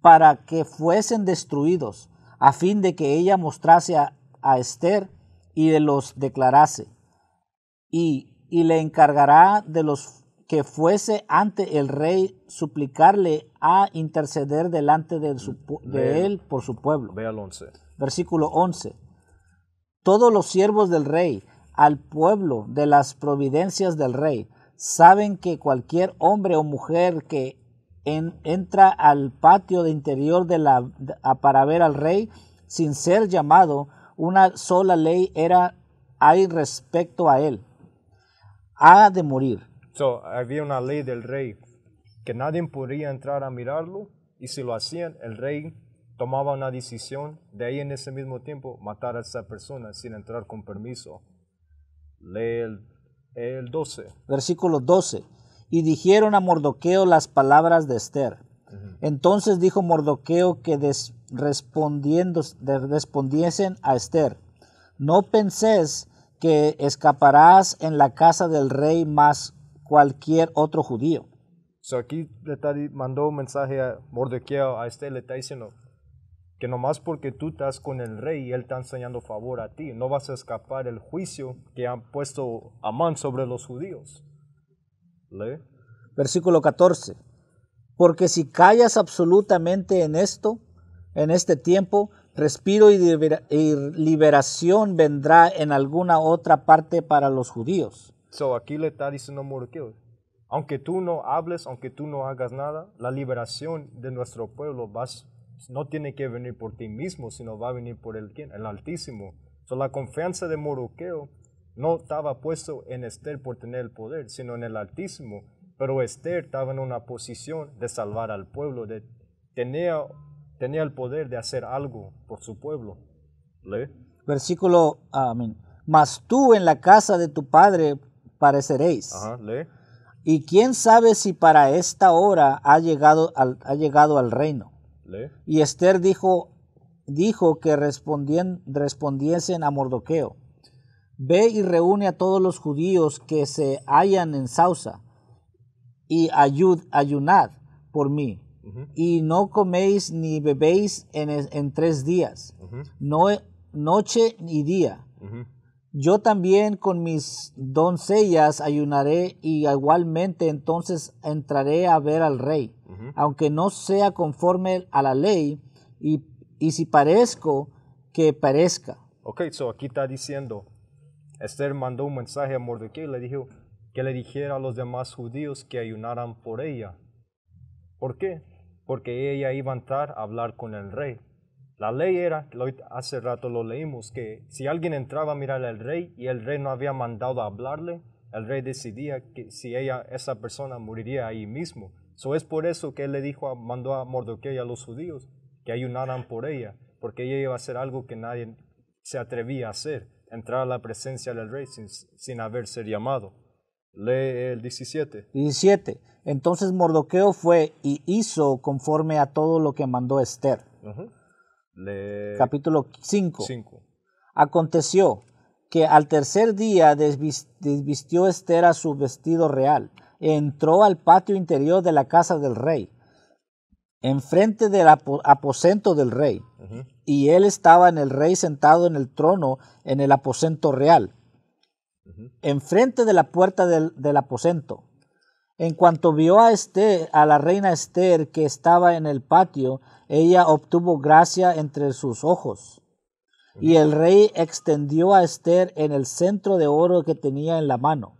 para que fuesen destruidos, a fin de que ella mostrase a, a Esther y de los declarase, y, y le encargará de los que fuese ante el rey suplicarle a interceder delante de, él por su pueblo. Ve 11. Versículo 11. Todos los siervos del rey, al pueblo de las providencias del rey, saben que cualquier hombre o mujer que en, entra al patio de interior de la, para ver al rey sin ser llamado, una sola ley era hay respecto a él. Ha de morir. So, había una ley del rey que nadie podía entrar a mirarlo y si lo hacían, el rey tomaba una decisión de ahí en ese mismo tiempo matar a esa persona sin entrar con permiso. Lee el, el 12. Versículo 12. Y dijeron a Mordoqueo las palabras de Esther. Entonces dijo Mordoqueo que respondiendo, respondiesen a Esther, no pensés que escaparás en la casa del rey más cualquier otro judío. aquí mandó un mensaje a Mordoqueo a Esther, le está diciendo que nomás porque tú estás con el rey y él está enseñando favor a ti, no vas a escapar el juicio que han puesto Amán sobre los judíos. Versículo 14. Porque si callas absolutamente en esto, en este tiempo, respiro y liberación vendrá en alguna otra parte para los judíos. aquí le está diciendo Mordecai, aunque tú no hables, aunque tú no hagas nada, la liberación de nuestro pueblo no tiene que venir por ti mismo, sino va a venir por el, Altísimo. So la confianza de Mordecai no estaba puesto en Esther por tener el poder, sino en el Altísimo pero Esther estaba en una posición de salvar al pueblo, de, tenía, tenía el poder de hacer algo por su pueblo. ¿Le? Versículo, amén. Mas tú en la casa de tu padre pareceréis. lee. Y quién sabe si para esta hora ha llegado al, ha llegado al reino. Lee. Y Esther dijo, dijo que respondiesen a Mordoqueo. Ve y reúne a todos los judíos que se hallan en Sausa y ayud, ayunad por mí. Y no coméis ni bebéis en, tres días, no, e, noche ni día. Yo también con mis doncellas ayunaré y igualmente entonces entraré a ver al rey, aunque no sea conforme a la ley, y, y si parezco, que parezca. Ok, so aquí está diciendo, Esther mandó un mensaje a Mordecai y le dijo, que le dijera a los demás judíos que ayunaran por ella. ¿Por qué? Porque ella iba a entrar a hablar con el rey. La ley era, hace rato lo leímos, que si alguien entraba a mirar al rey y el rey no había mandado a hablarle, el rey decidía que si ella, esa persona moriría ahí mismo. So es por eso que él le dijo, mandó a y a los judíos que ayunaran por ella, porque ella iba a hacer algo que nadie se atrevía a hacer, entrar a la presencia del rey sin, sin haber ser llamado. Lee el 17. 17. Entonces Mordoqueo fue y hizo conforme a todo lo que mandó Esther. Capítulo 5. 5. Aconteció que al tercer día desvistió Esther a su vestido real, entró al patio interior de la casa del rey, enfrente del aposento del rey, y él estaba en el rey sentado en el trono en el aposento real enfrente de la puerta del, aposento. En cuanto vio a este a la reina Esther que estaba en el patio, ella obtuvo gracia entre sus ojos. Y el rey extendió a Esther en el centro de oro que tenía en la mano.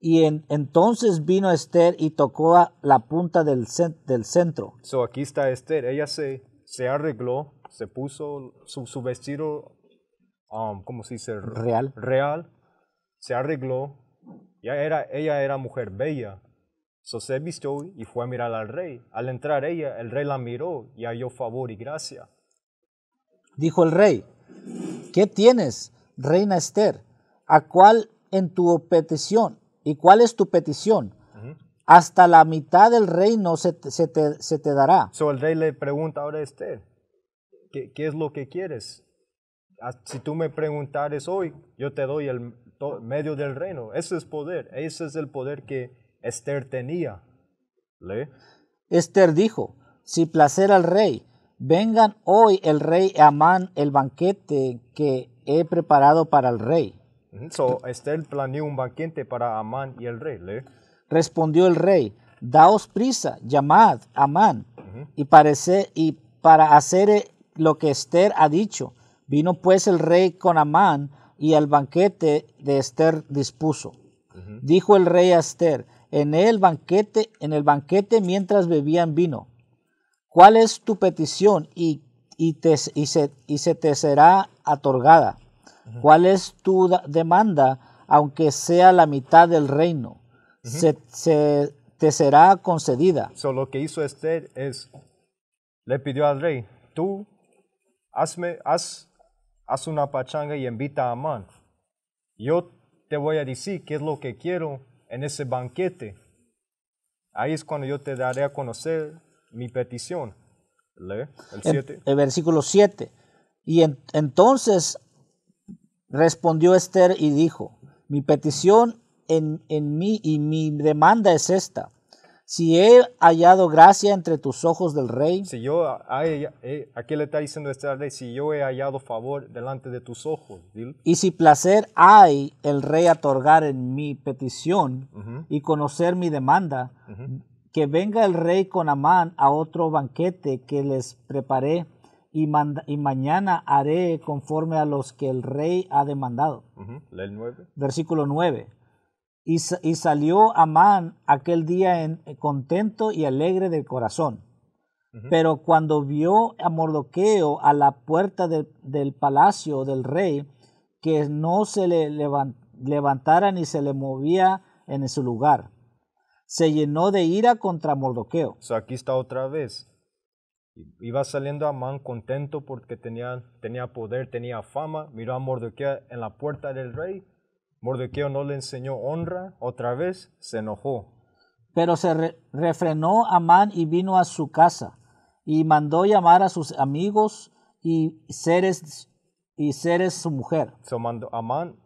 Y entonces vino Esther y tocó a la punta del, del centro. So aquí está Esther. Ella se, arregló, se puso su, vestido, um, ¿cómo se dice? Real. Real se arregló. Ya era, ella era mujer bella. So se vistió y fue a mirar al rey. Al entrar ella, el rey la miró y halló favor y gracia. Dijo el rey, ¿qué tienes, reina Esther? ¿A cuál en tu petición? ¿Y cuál es tu petición? Hasta la mitad del reino se te, dará. So el rey le pregunta ahora a Esther, ¿qué es lo que quieres? si tú me preguntares hoy, yo te doy el medio del reino. Ese es poder, ese es el poder que Esther tenía. Esther dijo, si placer al rey, vengan hoy el rey Amán el banquete que he preparado para el rey. So, Esther planeó un banquete para Amán y el rey. Respondió el rey, daos prisa, llamad a Amán y, parece, y para hacer eh, lo que Esther ha dicho Vino pues el rey con Amán y al banquete de Esther dispuso. Dijo el rey a Esther, en el banquete, en el banquete mientras bebían vino, ¿cuál es tu petición y, te, y, se, te será otorgada? ¿Cuál es tu demanda, aunque sea la mitad del reino? se, te será concedida. lo que hizo Esther es, le pidió al rey, tú hazme, haz Haz una pachanga y invita a Amán. Yo te voy a decir qué es lo que quiero en ese banquete. Ahí es cuando yo te daré a conocer mi petición. Lee el 7. El, versículo 7. Y entonces respondió Esther y dijo, mi petición en, en mí y mi demanda es esta si he hallado gracia entre tus ojos del rey. Si yo, ah, eh, aquí le está diciendo esta ley, si yo he hallado favor delante de tus ojos. Y si placer hay el rey otorgar en mi petición y conocer mi demanda, que venga el rey con Amán a otro banquete que les preparé y, mañana haré conforme a los que el rey ha demandado. 9. Versículo 9. Y, salió Amán aquel día eh, contento y alegre de corazón. Pero cuando vio a Mordoqueo a la puerta del palacio del rey, que no se le levantara ni se le movía en su lugar, se llenó de ira contra Mordoqueo. O sea, aquí está otra vez. Iba saliendo Amán contento porque tenía, tenía poder, tenía fama. Miró a Mordoqueo en la puerta del rey Mordequeo no le enseñó honra, otra vez se enojó. Pero se refrenó Amán y vino a su casa, y mandó llamar a sus amigos y seres, y seres su mujer. mandó, Amán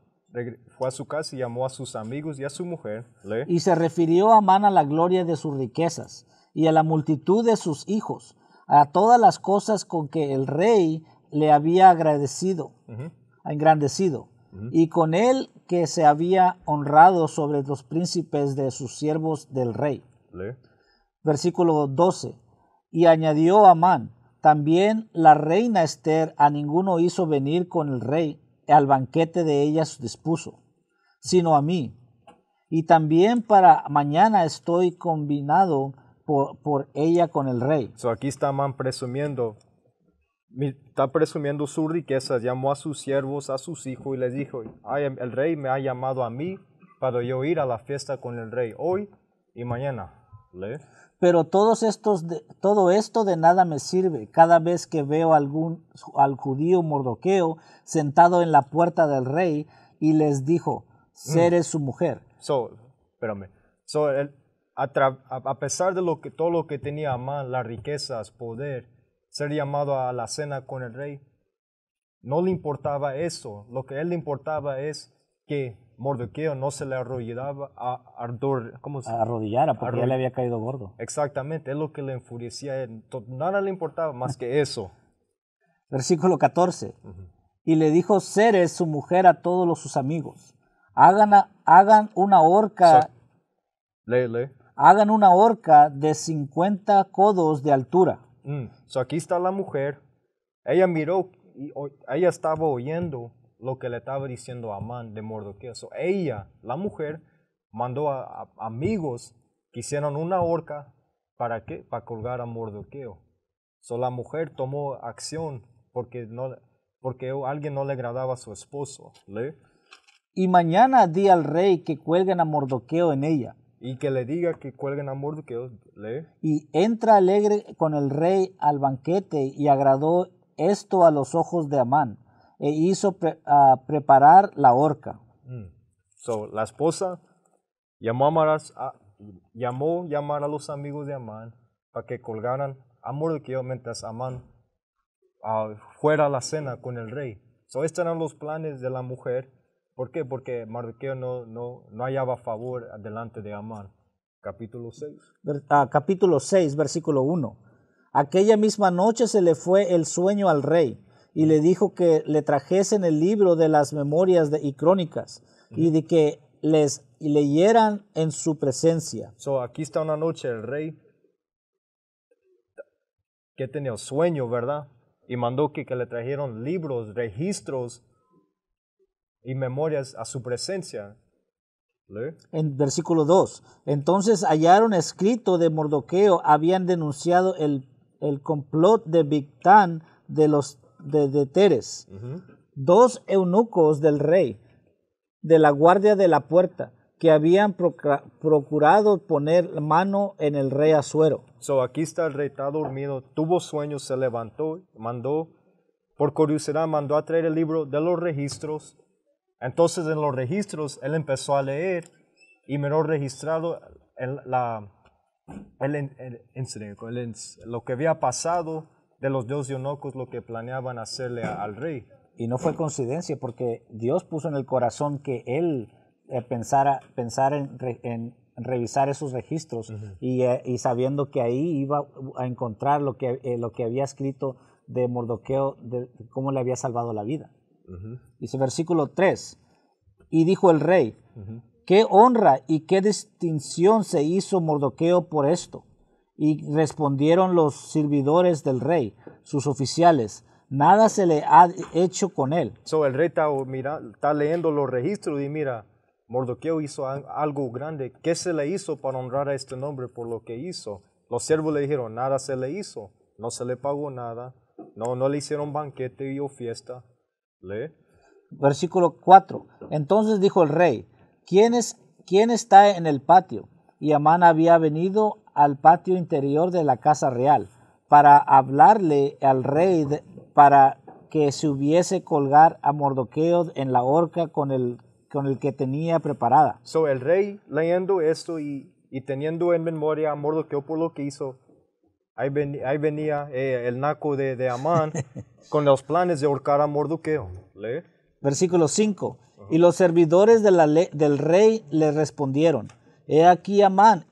fue a su casa y llamó a sus amigos y a su mujer. Y se refirió Amán a la gloria de sus riquezas, y a la multitud de sus hijos, a todas las cosas con que el rey le había agradecido, engrandecido y con él que se había honrado sobre los príncipes de sus siervos del rey. Versículo 12. Y añadió Amán, también la reina Esther a ninguno hizo venir con el rey, al banquete de ellas dispuso, sino a mí. Y también para mañana estoy combinado por, ella con el rey. So aquí está Amán presumiendo, está presumiendo su riquezas, llamó a sus siervos, a sus hijos y les dijo, el rey me ha llamado a mí para yo ir a la fiesta con el rey hoy y mañana. Pero todos estos todo esto de nada me sirve. Cada vez que veo algún, al judío Mordoqueo sentado en la puerta del rey y les dijo, seré mm. su mujer. a, pesar de lo que, todo lo que tenía más, las riquezas, poder, ser llamado a la cena con el rey. No le importaba eso, lo que a él le importaba es que mordequeo no se le arrodillaba a ardor, ¿cómo se? arrodillara porque él le había caído gordo. Exactamente, es lo que le enfurecía a él. Nada le importaba más que eso. Versículo 14. Y le dijo Ceres, su mujer, a todos sus amigos, hagan, hagan una horca. Hagan una horca de 50 codos de altura Mm. aquí está la mujer. Ella miró y ella estaba oyendo lo que le estaba diciendo Amán de Mordoqueo. ella, la mujer, mandó a, amigos que hicieron una horca para qué? Para colgar a Mordoqueo. So la mujer tomó acción porque no porque alguien no le agradaba a su esposo. Y mañana di al rey que cuelguen a Mordoqueo en ella y que le diga que cuelguen a que lee. Y entra alegre con el rey al banquete y agradó esto a los ojos de Amán e hizo preparar la horca. Mm. la esposa llamó a, llamó llamar a los amigos de Amán para que colgaran a Dios mientras Amán ah, fuera a la cena con el rey. So, estos eran los planes de la mujer ¿Por qué? Porque Mardoqueo no, no, no hallaba favor delante de Amar. Capítulo 6. Ah, capítulo 6, versículo 1. Aquella misma noche se le fue el sueño al rey y le dijo que le trajesen el libro de las memorias y crónicas y de que les leyeran en su presencia. So, aquí está una noche el rey que tenía sueño, ¿verdad? Y mandó que, que le trajeron libros, registros y memorias a su presencia. En versículo 2, entonces hallaron escrito de Mordoqueo, habían denunciado el, complot de Victán de los de, Teres, dos eunucos del rey, de la guardia de la puerta, que habían procurado poner mano en el rey Azuero. So aquí está el rey, está dormido, tuvo sueño, se levantó, mandó, por curiosidad mandó a traer el libro de los registros entonces en los registros él empezó a leer y miró registrado el, la, lo que había pasado de los dios Yonocos, lo que planeaban hacerle al rey. Y no fue coincidencia porque Dios puso en el corazón que él eh, pensara, en, revisar esos registros eh, y, sabiendo que ahí iba a encontrar lo que, eh, lo que había escrito de Mordoqueo, de cómo le había salvado la vida. Dice versículo 3, y dijo el rey, ¿qué honra y qué distinción se hizo Mordoqueo por esto? Y respondieron los servidores del rey, sus oficiales, nada se le ha hecho con él. So el rey está, oh, leyendo los registros y mira, Mordoqueo hizo algo grande. ¿Qué se le hizo para honrar a este nombre por lo que hizo? Los siervos le dijeron, nada se le hizo, no se le pagó nada, no, no le hicieron banquete o fiesta, Versículo 4. Entonces dijo el rey, ¿quién, es, ¿quién está en el patio? Y Amán había venido al patio interior de la casa real para hablarle al rey para que se hubiese colgar a Mordoqueo en la horca con el, con el que tenía preparada. So el rey leyendo esto y, y teniendo en memoria a Mordoqueo por lo que hizo, Ahí, venía eh, el naco de, Amán con los planes de ahorcar a Morduqueo. Versículo 5. Y los servidores del rey le respondieron, He aquí Amán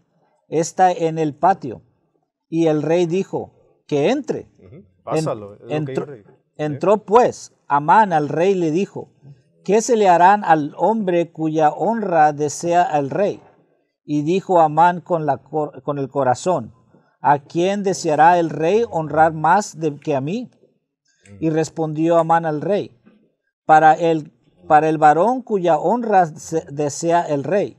está en el patio. Y el rey dijo, que entre. entró, pues Amán al rey le dijo, ¿qué se le harán al hombre cuya honra desea el rey? Y dijo Amán con el corazón, ¿A quién deseará el rey honrar más de, que a mí? Y mm. respondió Amán al rey, para el, para el varón cuya honra desea el rey,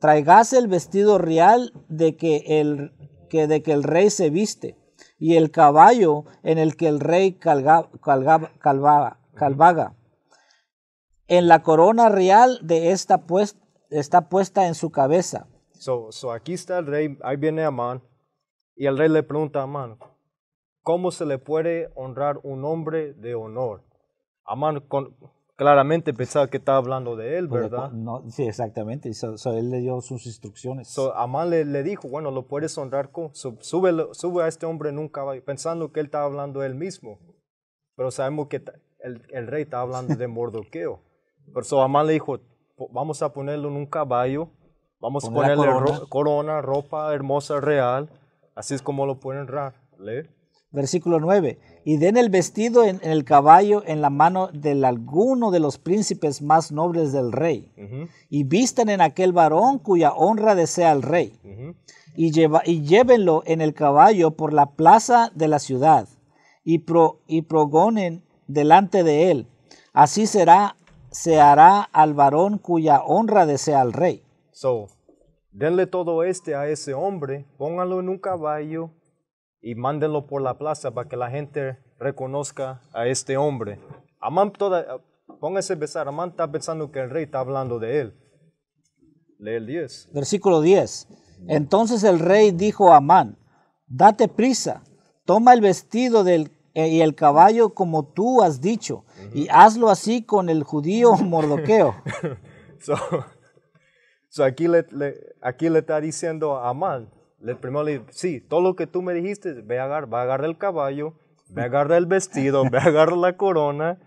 traigase el vestido real de que el, que, de que el rey se viste, y el caballo en el que el rey calga, calvaga. En la corona real de esta puesta, está puesta en su cabeza. aquí está el rey, ahí viene Amán, y el rey le pregunta a Amán, ¿cómo se le puede honrar un hombre de honor? Amán claramente pensaba que estaba hablando de él, ¿verdad? sí, exactamente. él le dio sus instrucciones. So, Amán le, dijo, bueno, lo puedes honrar con, sube, sube a este hombre en un caballo, pensando que él estaba hablando de él mismo. Pero sabemos que el, rey está hablando de Mordoqueo. Pero eso Amán le dijo, vamos a ponerlo en un caballo, vamos a ponerle corona, ropa hermosa, real Así es como lo pueden Leer. Versículo 9. Y den el vestido en, el caballo en la mano de alguno de los príncipes más nobles del rey. Y vistan en aquel varón cuya honra desea el rey. y, lleva, y llévenlo en el caballo por la plaza de la ciudad. Y, pro, y progonen delante de él. Así será, se hará al varón cuya honra desea el rey. So, denle todo este a ese hombre, póngalo en un caballo y mándelo por la plaza para que la gente reconozca a este hombre. Amán, toda, póngase a besar, Amán está pensando que el rey está hablando de él. Lee el 10. Versículo 10. Entonces el rey dijo a Amán, date prisa, toma el vestido eh, y el caballo como tú has dicho, y hazlo así con el judío mordoqueo. aquí, le, aquí le está diciendo a Amán, le, primero le sí, todo lo que tú me dijiste, ve a agarrar, va a agarrar el caballo, va a agarrar el vestido, va a agarrar la corona,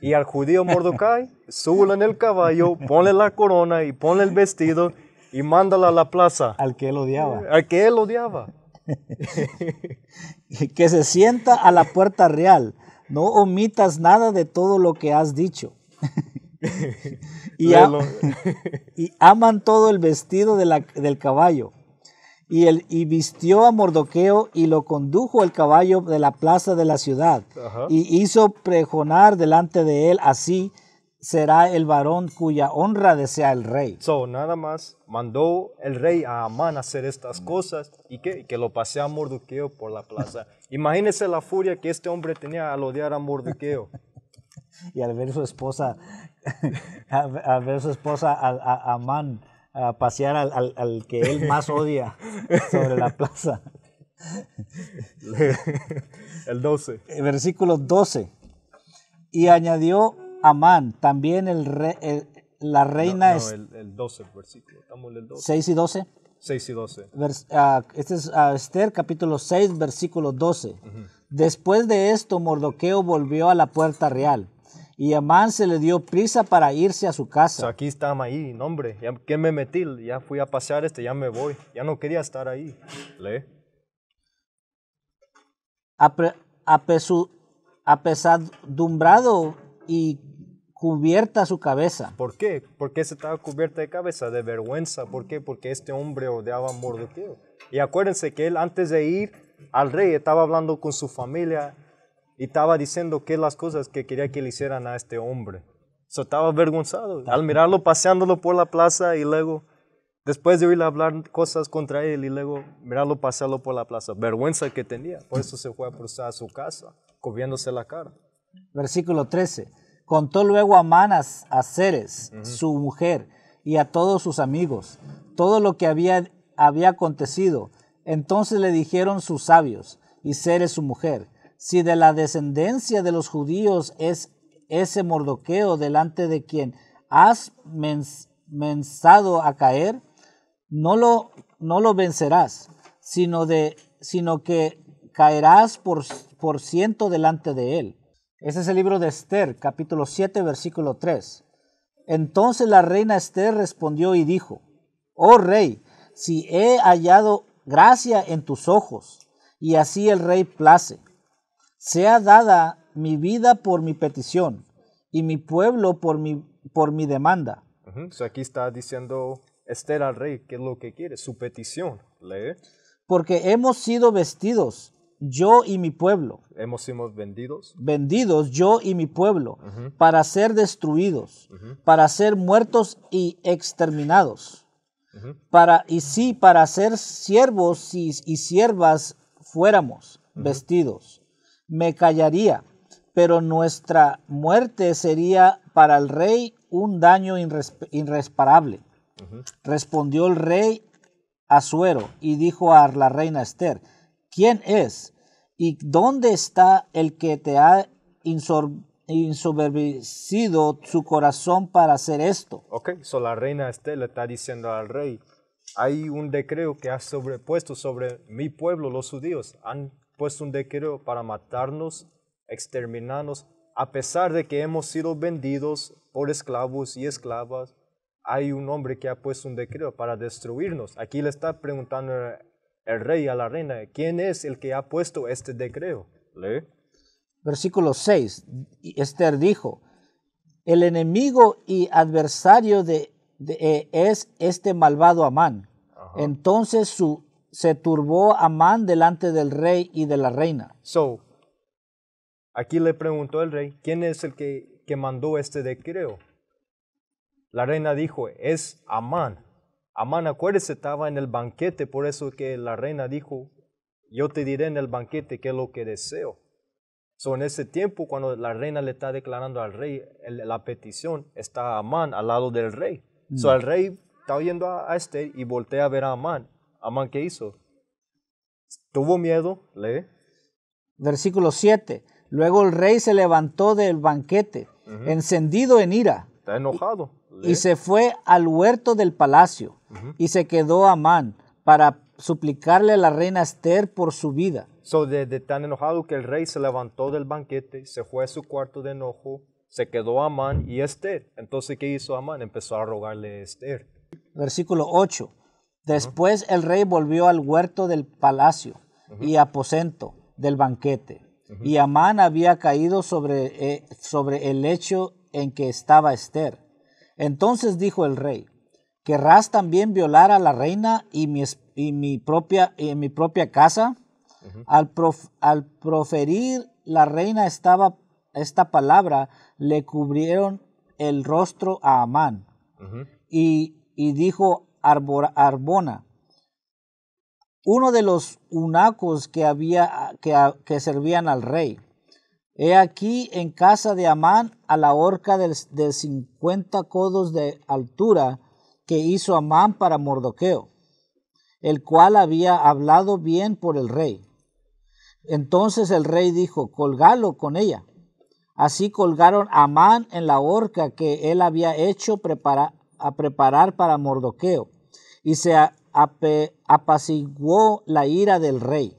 y al judío Mordecai, súbelo en el caballo, pone la corona y pone el vestido y mándala a la plaza. Al que él odiaba. Al que él odiaba. que se sienta a la puerta real. No omitas nada de todo lo que has dicho. y, aman todo el vestido del caballo. Y, el, y, vistió a Mordoqueo y lo condujo el caballo de la plaza de la ciudad y hizo prejonar delante de él así será el varón cuya honra desea el rey. So, nada más mandó el rey a Amán hacer estas cosas y que, que lo pase a Mordoqueo por la plaza. Imagínese la furia que este hombre tenía al odiar a Mordoqueo y al ver su esposa, al, ver su esposa, a, Amán pasear al, que él más odia sobre la plaza. El 12. Versículo 12. Y añadió Amán, también el, la reina es... El, 12, versículo. Estamos el 12. 6 y 12. 6 y 12. Ah, este es ah, Esther capítulo 6, versículo 12. Después de esto, Mordoqueo volvió a la puerta real y Amán se le dio prisa para irse a su casa. aquí está ahí, nombre. hombre, ya, ¿qué me metí? Ya fui a pasear este, ya me voy. Ya no quería estar ahí. Lee. a apesadumbrado y cubierta su cabeza. ¿Por qué? Porque se estaba cubierta de cabeza, de vergüenza. ¿Por qué? Porque este hombre odiaba a Mordoqueo. Y acuérdense que él antes de ir al rey estaba hablando con su familia y estaba diciendo que las cosas que quería que le hicieran a este hombre. So, estaba avergonzado al mirarlo paseándolo por la plaza y luego, después de oírle hablar cosas contra él y luego mirarlo pasearlo por la plaza. Vergüenza que tenía, por eso se fue a a su casa, cubriéndose la cara. Versículo 13. Contó luego a Manas, a Ceres, su mujer, y a todos sus amigos, todo lo que había, había acontecido. Entonces le dijeron sus sabios, y Ceres su mujer, si de la descendencia de los judíos es ese mordoqueo delante de quien has mensado a caer, no lo, no lo vencerás, sino, de, sino que caerás por, por ciento delante de él. Ese es el libro de Esther, capítulo 7, versículo 3. Entonces la reina Esther respondió y dijo, Oh rey, si he hallado gracia en tus ojos, y así el rey place, sea dada mi vida por mi petición y mi pueblo por mi, por mi demanda. aquí está diciendo Esther al rey que es lo que quiere, su petición. Porque hemos sido vestidos, yo y mi pueblo. Hemos sido vendidos. Vendidos, yo y mi pueblo, para ser destruidos, para ser muertos y exterminados. Para, y sí, para ser siervos y siervas fuéramos vestidos me callaría, pero nuestra muerte sería para el rey un daño irreparable. Respondió el rey Azuero y dijo a la reina Esther, ¿quién es? ¿Y dónde está el que te ha insoberbecido su corazón para hacer esto? Ok, so la reina Esther le está diciendo al rey, hay un decreto que ha sobrepuesto sobre mi pueblo, los judíos, han puesto un decreto para matarnos, exterminarnos, a pesar de que hemos sido vendidos por esclavos y esclavas. Hay un hombre que ha puesto un decreto para destruirnos. Aquí le está preguntando el rey a la reina, ¿quién es el que ha puesto este decreto? Lee. Versículo 6. Esther dijo, el enemigo y adversario de, eh, es este malvado Amán. Entonces su se turbó Amán delante del rey y de la reina. So, aquí le preguntó el rey, ¿quién es el que, mandó este decreto? La reina dijo, es Amán. Amán, acuérdese, estaba en el banquete, por eso que la reina dijo, yo te diré en el banquete qué es lo que deseo. So, en ese tiempo, cuando la reina le está declarando al rey la petición, está Amán al lado del rey. So, mm. el rey está oyendo a, a este y voltea a ver a Amán Amán, ¿qué hizo? Tuvo miedo, lee. Versículo 7. Luego el rey se levantó del banquete, encendido en ira. Está enojado. Y, se fue al huerto del palacio. Y se quedó Amán para suplicarle a la reina Esther por su vida. So, de, tan enojado que el rey se levantó del banquete, se fue a su cuarto de enojo, se quedó Amán y Esther. Entonces, ¿qué hizo Amán? Empezó a rogarle a Esther. Versículo 8. Después el rey volvió al huerto del palacio y aposento del banquete. Y Amán había caído sobre, eh, sobre el lecho en que estaba Esther. Entonces dijo el rey, ¿querrás también violar a la reina y mi, y mi propia, en mi propia casa? al, proferir la reina esta palabra, le cubrieron el rostro a Amán. y, y, dijo Arbona, uno de los unacos que, había, que, servían al rey. He aquí en casa de Amán a la horca de, cincuenta 50 codos de altura que hizo Amán para Mordoqueo, el cual había hablado bien por el rey. Entonces el rey dijo, colgalo con ella. Así colgaron Amán en la horca que él había hecho a preparar para Mordoqueo y se apaciguó la ira del rey.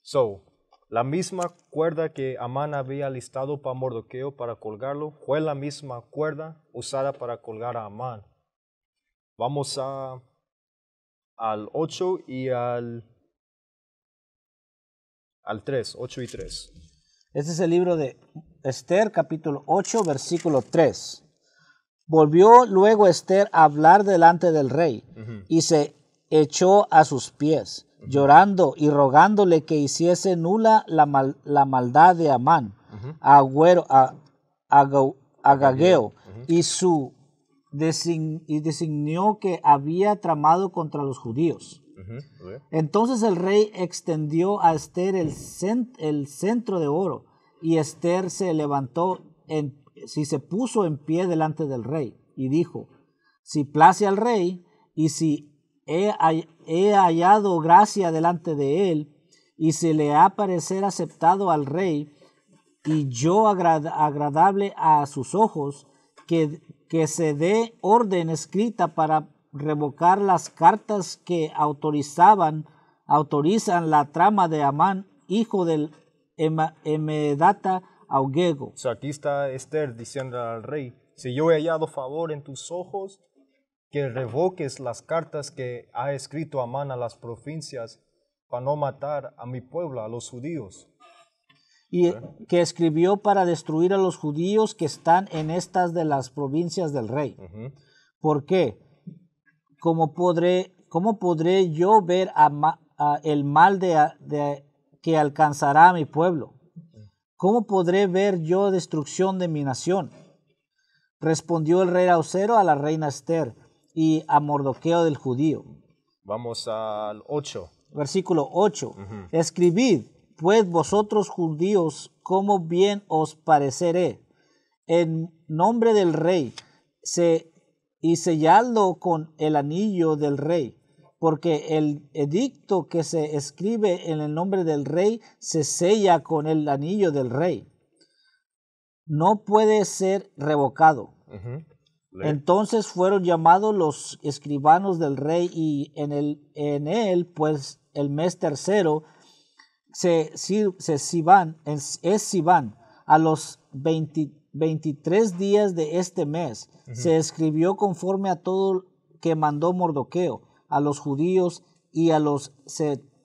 So, la misma cuerda que Amán había listado para Mordoqueo para colgarlo fue la misma cuerda usada para colgar a Amán. Vamos a, al 8 y al, al 3, 8 y 3. Este es el libro de Esther, capítulo 8, versículo 3. Volvió luego Esther a hablar delante del rey y se echó a sus pies, llorando y rogándole que hiciese nula la, maldad de Amán, a, y su y designó que había tramado contra los judíos. Entonces el rey extendió a Esther el, el centro de oro y Esther se levantó en si se puso en pie delante del rey y dijo, si place al rey y si he, hallado gracia delante de él y se le ha parecer aceptado al rey y yo agradable a sus ojos, que, que se dé orden escrita para revocar las cartas que autorizaban, autorizan la trama de Amán, hijo del Emedata, aquí está Esther diciendo al rey, si yo he hallado favor en tus ojos, que revoques las cartas que ha escrito Amán a las provincias para no matar a mi pueblo, a los judíos. Y que escribió para destruir a los judíos que están en estas de las provincias del rey. porque como ¿Por qué? ¿Cómo podré, podré yo ver el mal que alcanzará a mi pueblo? ¿Cómo podré ver yo destrucción de mi nación? Respondió el rey Aucero a la reina Esther y a Mordoqueo del judío. Vamos al 8. Versículo 8. Escribid, pues vosotros judíos, cómo bien os pareceré. En nombre del rey, y selladlo con el anillo del rey porque el edicto que se escribe en el nombre del rey se sella con el anillo del rey. No puede ser revocado. Entonces fueron llamados los escribanos del rey y en, el, en él, pues el mes tercero, se, se es Sibán, a los 23 días de este mes, se escribió conforme a todo que mandó Mordoqueo a los judíos y a los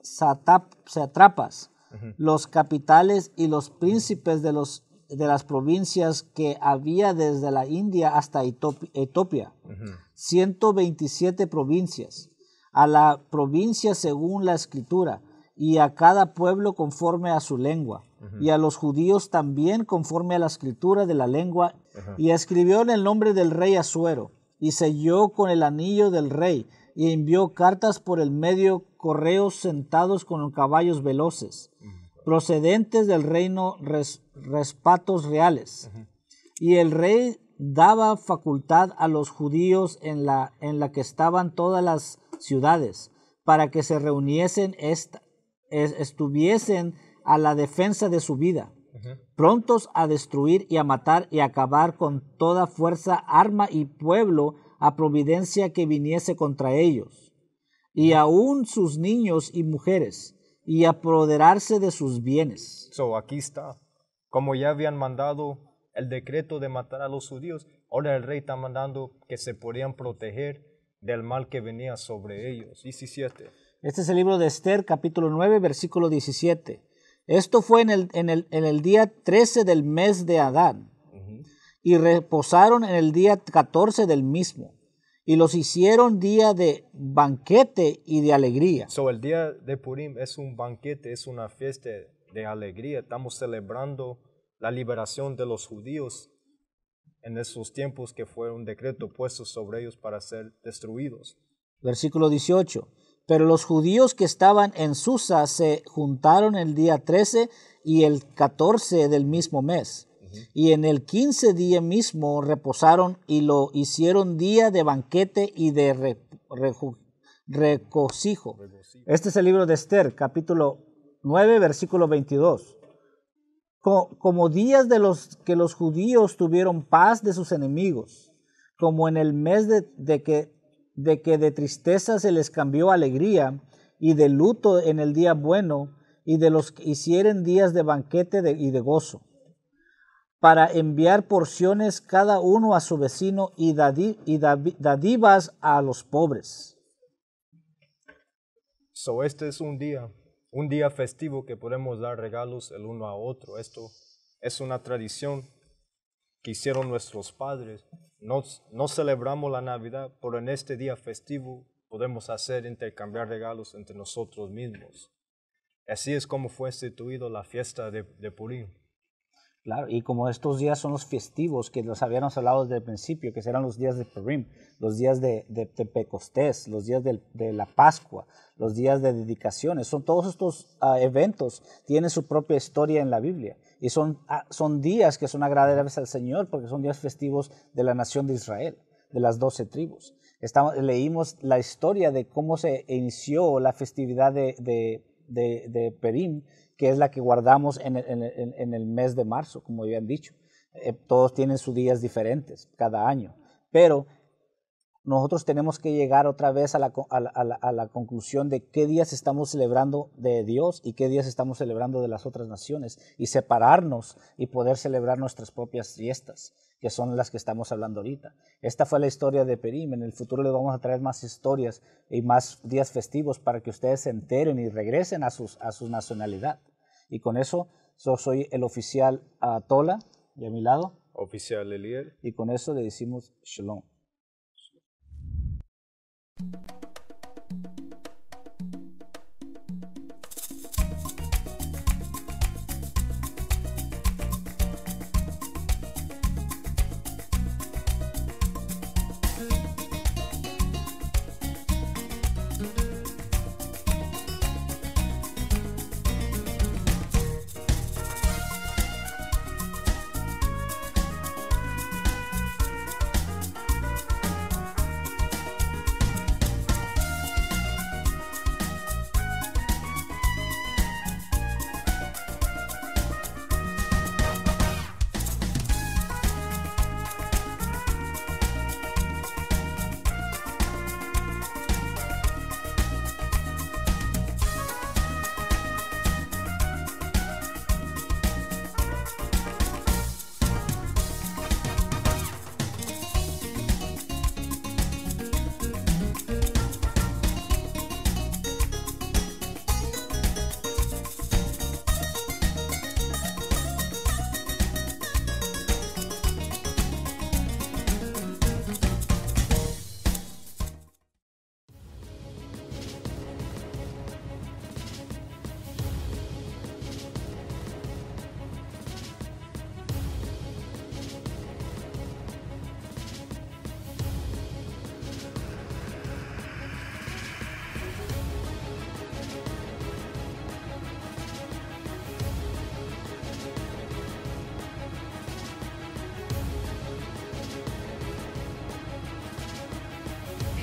satrapas, los capitales y los príncipes de, los, de las provincias que había desde la India hasta Etopia ciento veintisiete 127 provincias, a la provincia según la escritura, y a cada pueblo conforme a su lengua, y a los judíos también conforme a la escritura de la lengua, y escribió en el nombre del rey Asuero, y selló con el anillo del rey, y envió cartas por el medio correos sentados con caballos veloces, procedentes del reino respatos reales. Y el rey daba facultad a los judíos en la, en la que estaban todas las ciudades, para que se reuniesen, estuviesen a la defensa de su vida, prontos a destruir y a matar y acabar con toda fuerza, arma y pueblo a providencia que viniese contra ellos, y mm. aún sus niños y mujeres, y apoderarse de sus bienes. So aquí está, como ya habían mandado el decreto de matar a los judíos, ahora el rey está mandando que se podían proteger del mal que venía sobre ellos. 17. Este es el libro de Esther, capítulo 9, versículo 17. Esto fue en el, en el, en el día 13 del mes de Adán y reposaron en el día 14 del mismo. Y los hicieron día de banquete y de alegría. So, el día de Purim es un banquete, es una fiesta de alegría. Estamos celebrando la liberación de los judíos en esos tiempos que fue un decreto puesto sobre ellos para ser destruidos. Versículo 18. Pero los judíos que estaban en Susa se juntaron el día 13 y el 14 del mismo mes y en el quince día mismo reposaron y lo hicieron día de banquete y de re, Este es el libro de Esther, capítulo 9, versículo 22. Como, días de los que los judíos tuvieron paz de sus enemigos, como en el mes de, que, de que de tristeza se les cambió alegría, y de luto en el día bueno, y de los que hicieron días de banquete y de gozo para enviar porciones cada uno a su vecino y, dadivas a los pobres. So este es un día, un día festivo que podemos dar regalos el uno a otro. Esto es una tradición que hicieron nuestros padres. No, celebramos la Navidad, pero en este día festivo podemos hacer intercambiar regalos entre nosotros mismos. Así es como fue instituida la fiesta de, de Purim. Claro, y como estos días son los festivos que los habíamos hablado desde el principio, que serán los días de Purim, los días de, de, los días de, la Pascua, los días de dedicaciones, son todos estos ah, eventos, tienen su propia historia en la Biblia. Y son, ah, son días que son agradables al Señor porque son días festivos de la nación de Israel, de las doce tribus. leímos la historia de cómo se inició la festividad de, de, de Perim que es la que guardamos en el, mes de marzo, como habían dicho. Eh, todos tienen sus días diferentes cada año, pero nosotros tenemos que llegar otra vez a la, conclusión de qué días estamos celebrando de Dios y qué días estamos celebrando de las otras naciones y separarnos y poder celebrar nuestras propias fiestas que son las que estamos hablando ahorita. Esta fue la historia de Perim. En el futuro les vamos a traer más historias y más días festivos para que ustedes se enteren y regresen a, sus, a su nacionalidad. Y con eso, yo soy el oficial Atola, y a mi lado. Oficial Eliel. Y con eso le decimos Shalom.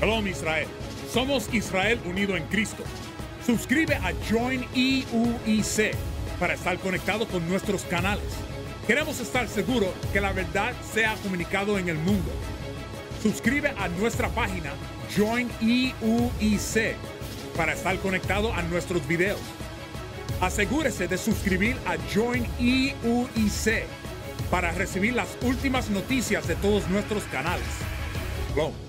Shalom Israel. Somos Israel unido en Cristo. Suscribe a Join EUIC para estar conectado con nuestros canales. Queremos estar seguros que la verdad sea comunicado en el mundo. Suscribe a nuestra página Join EUIC para estar conectado a nuestros videos. Asegúrese de suscribir a Join EUIC para recibir las últimas noticias de todos nuestros canales. Go.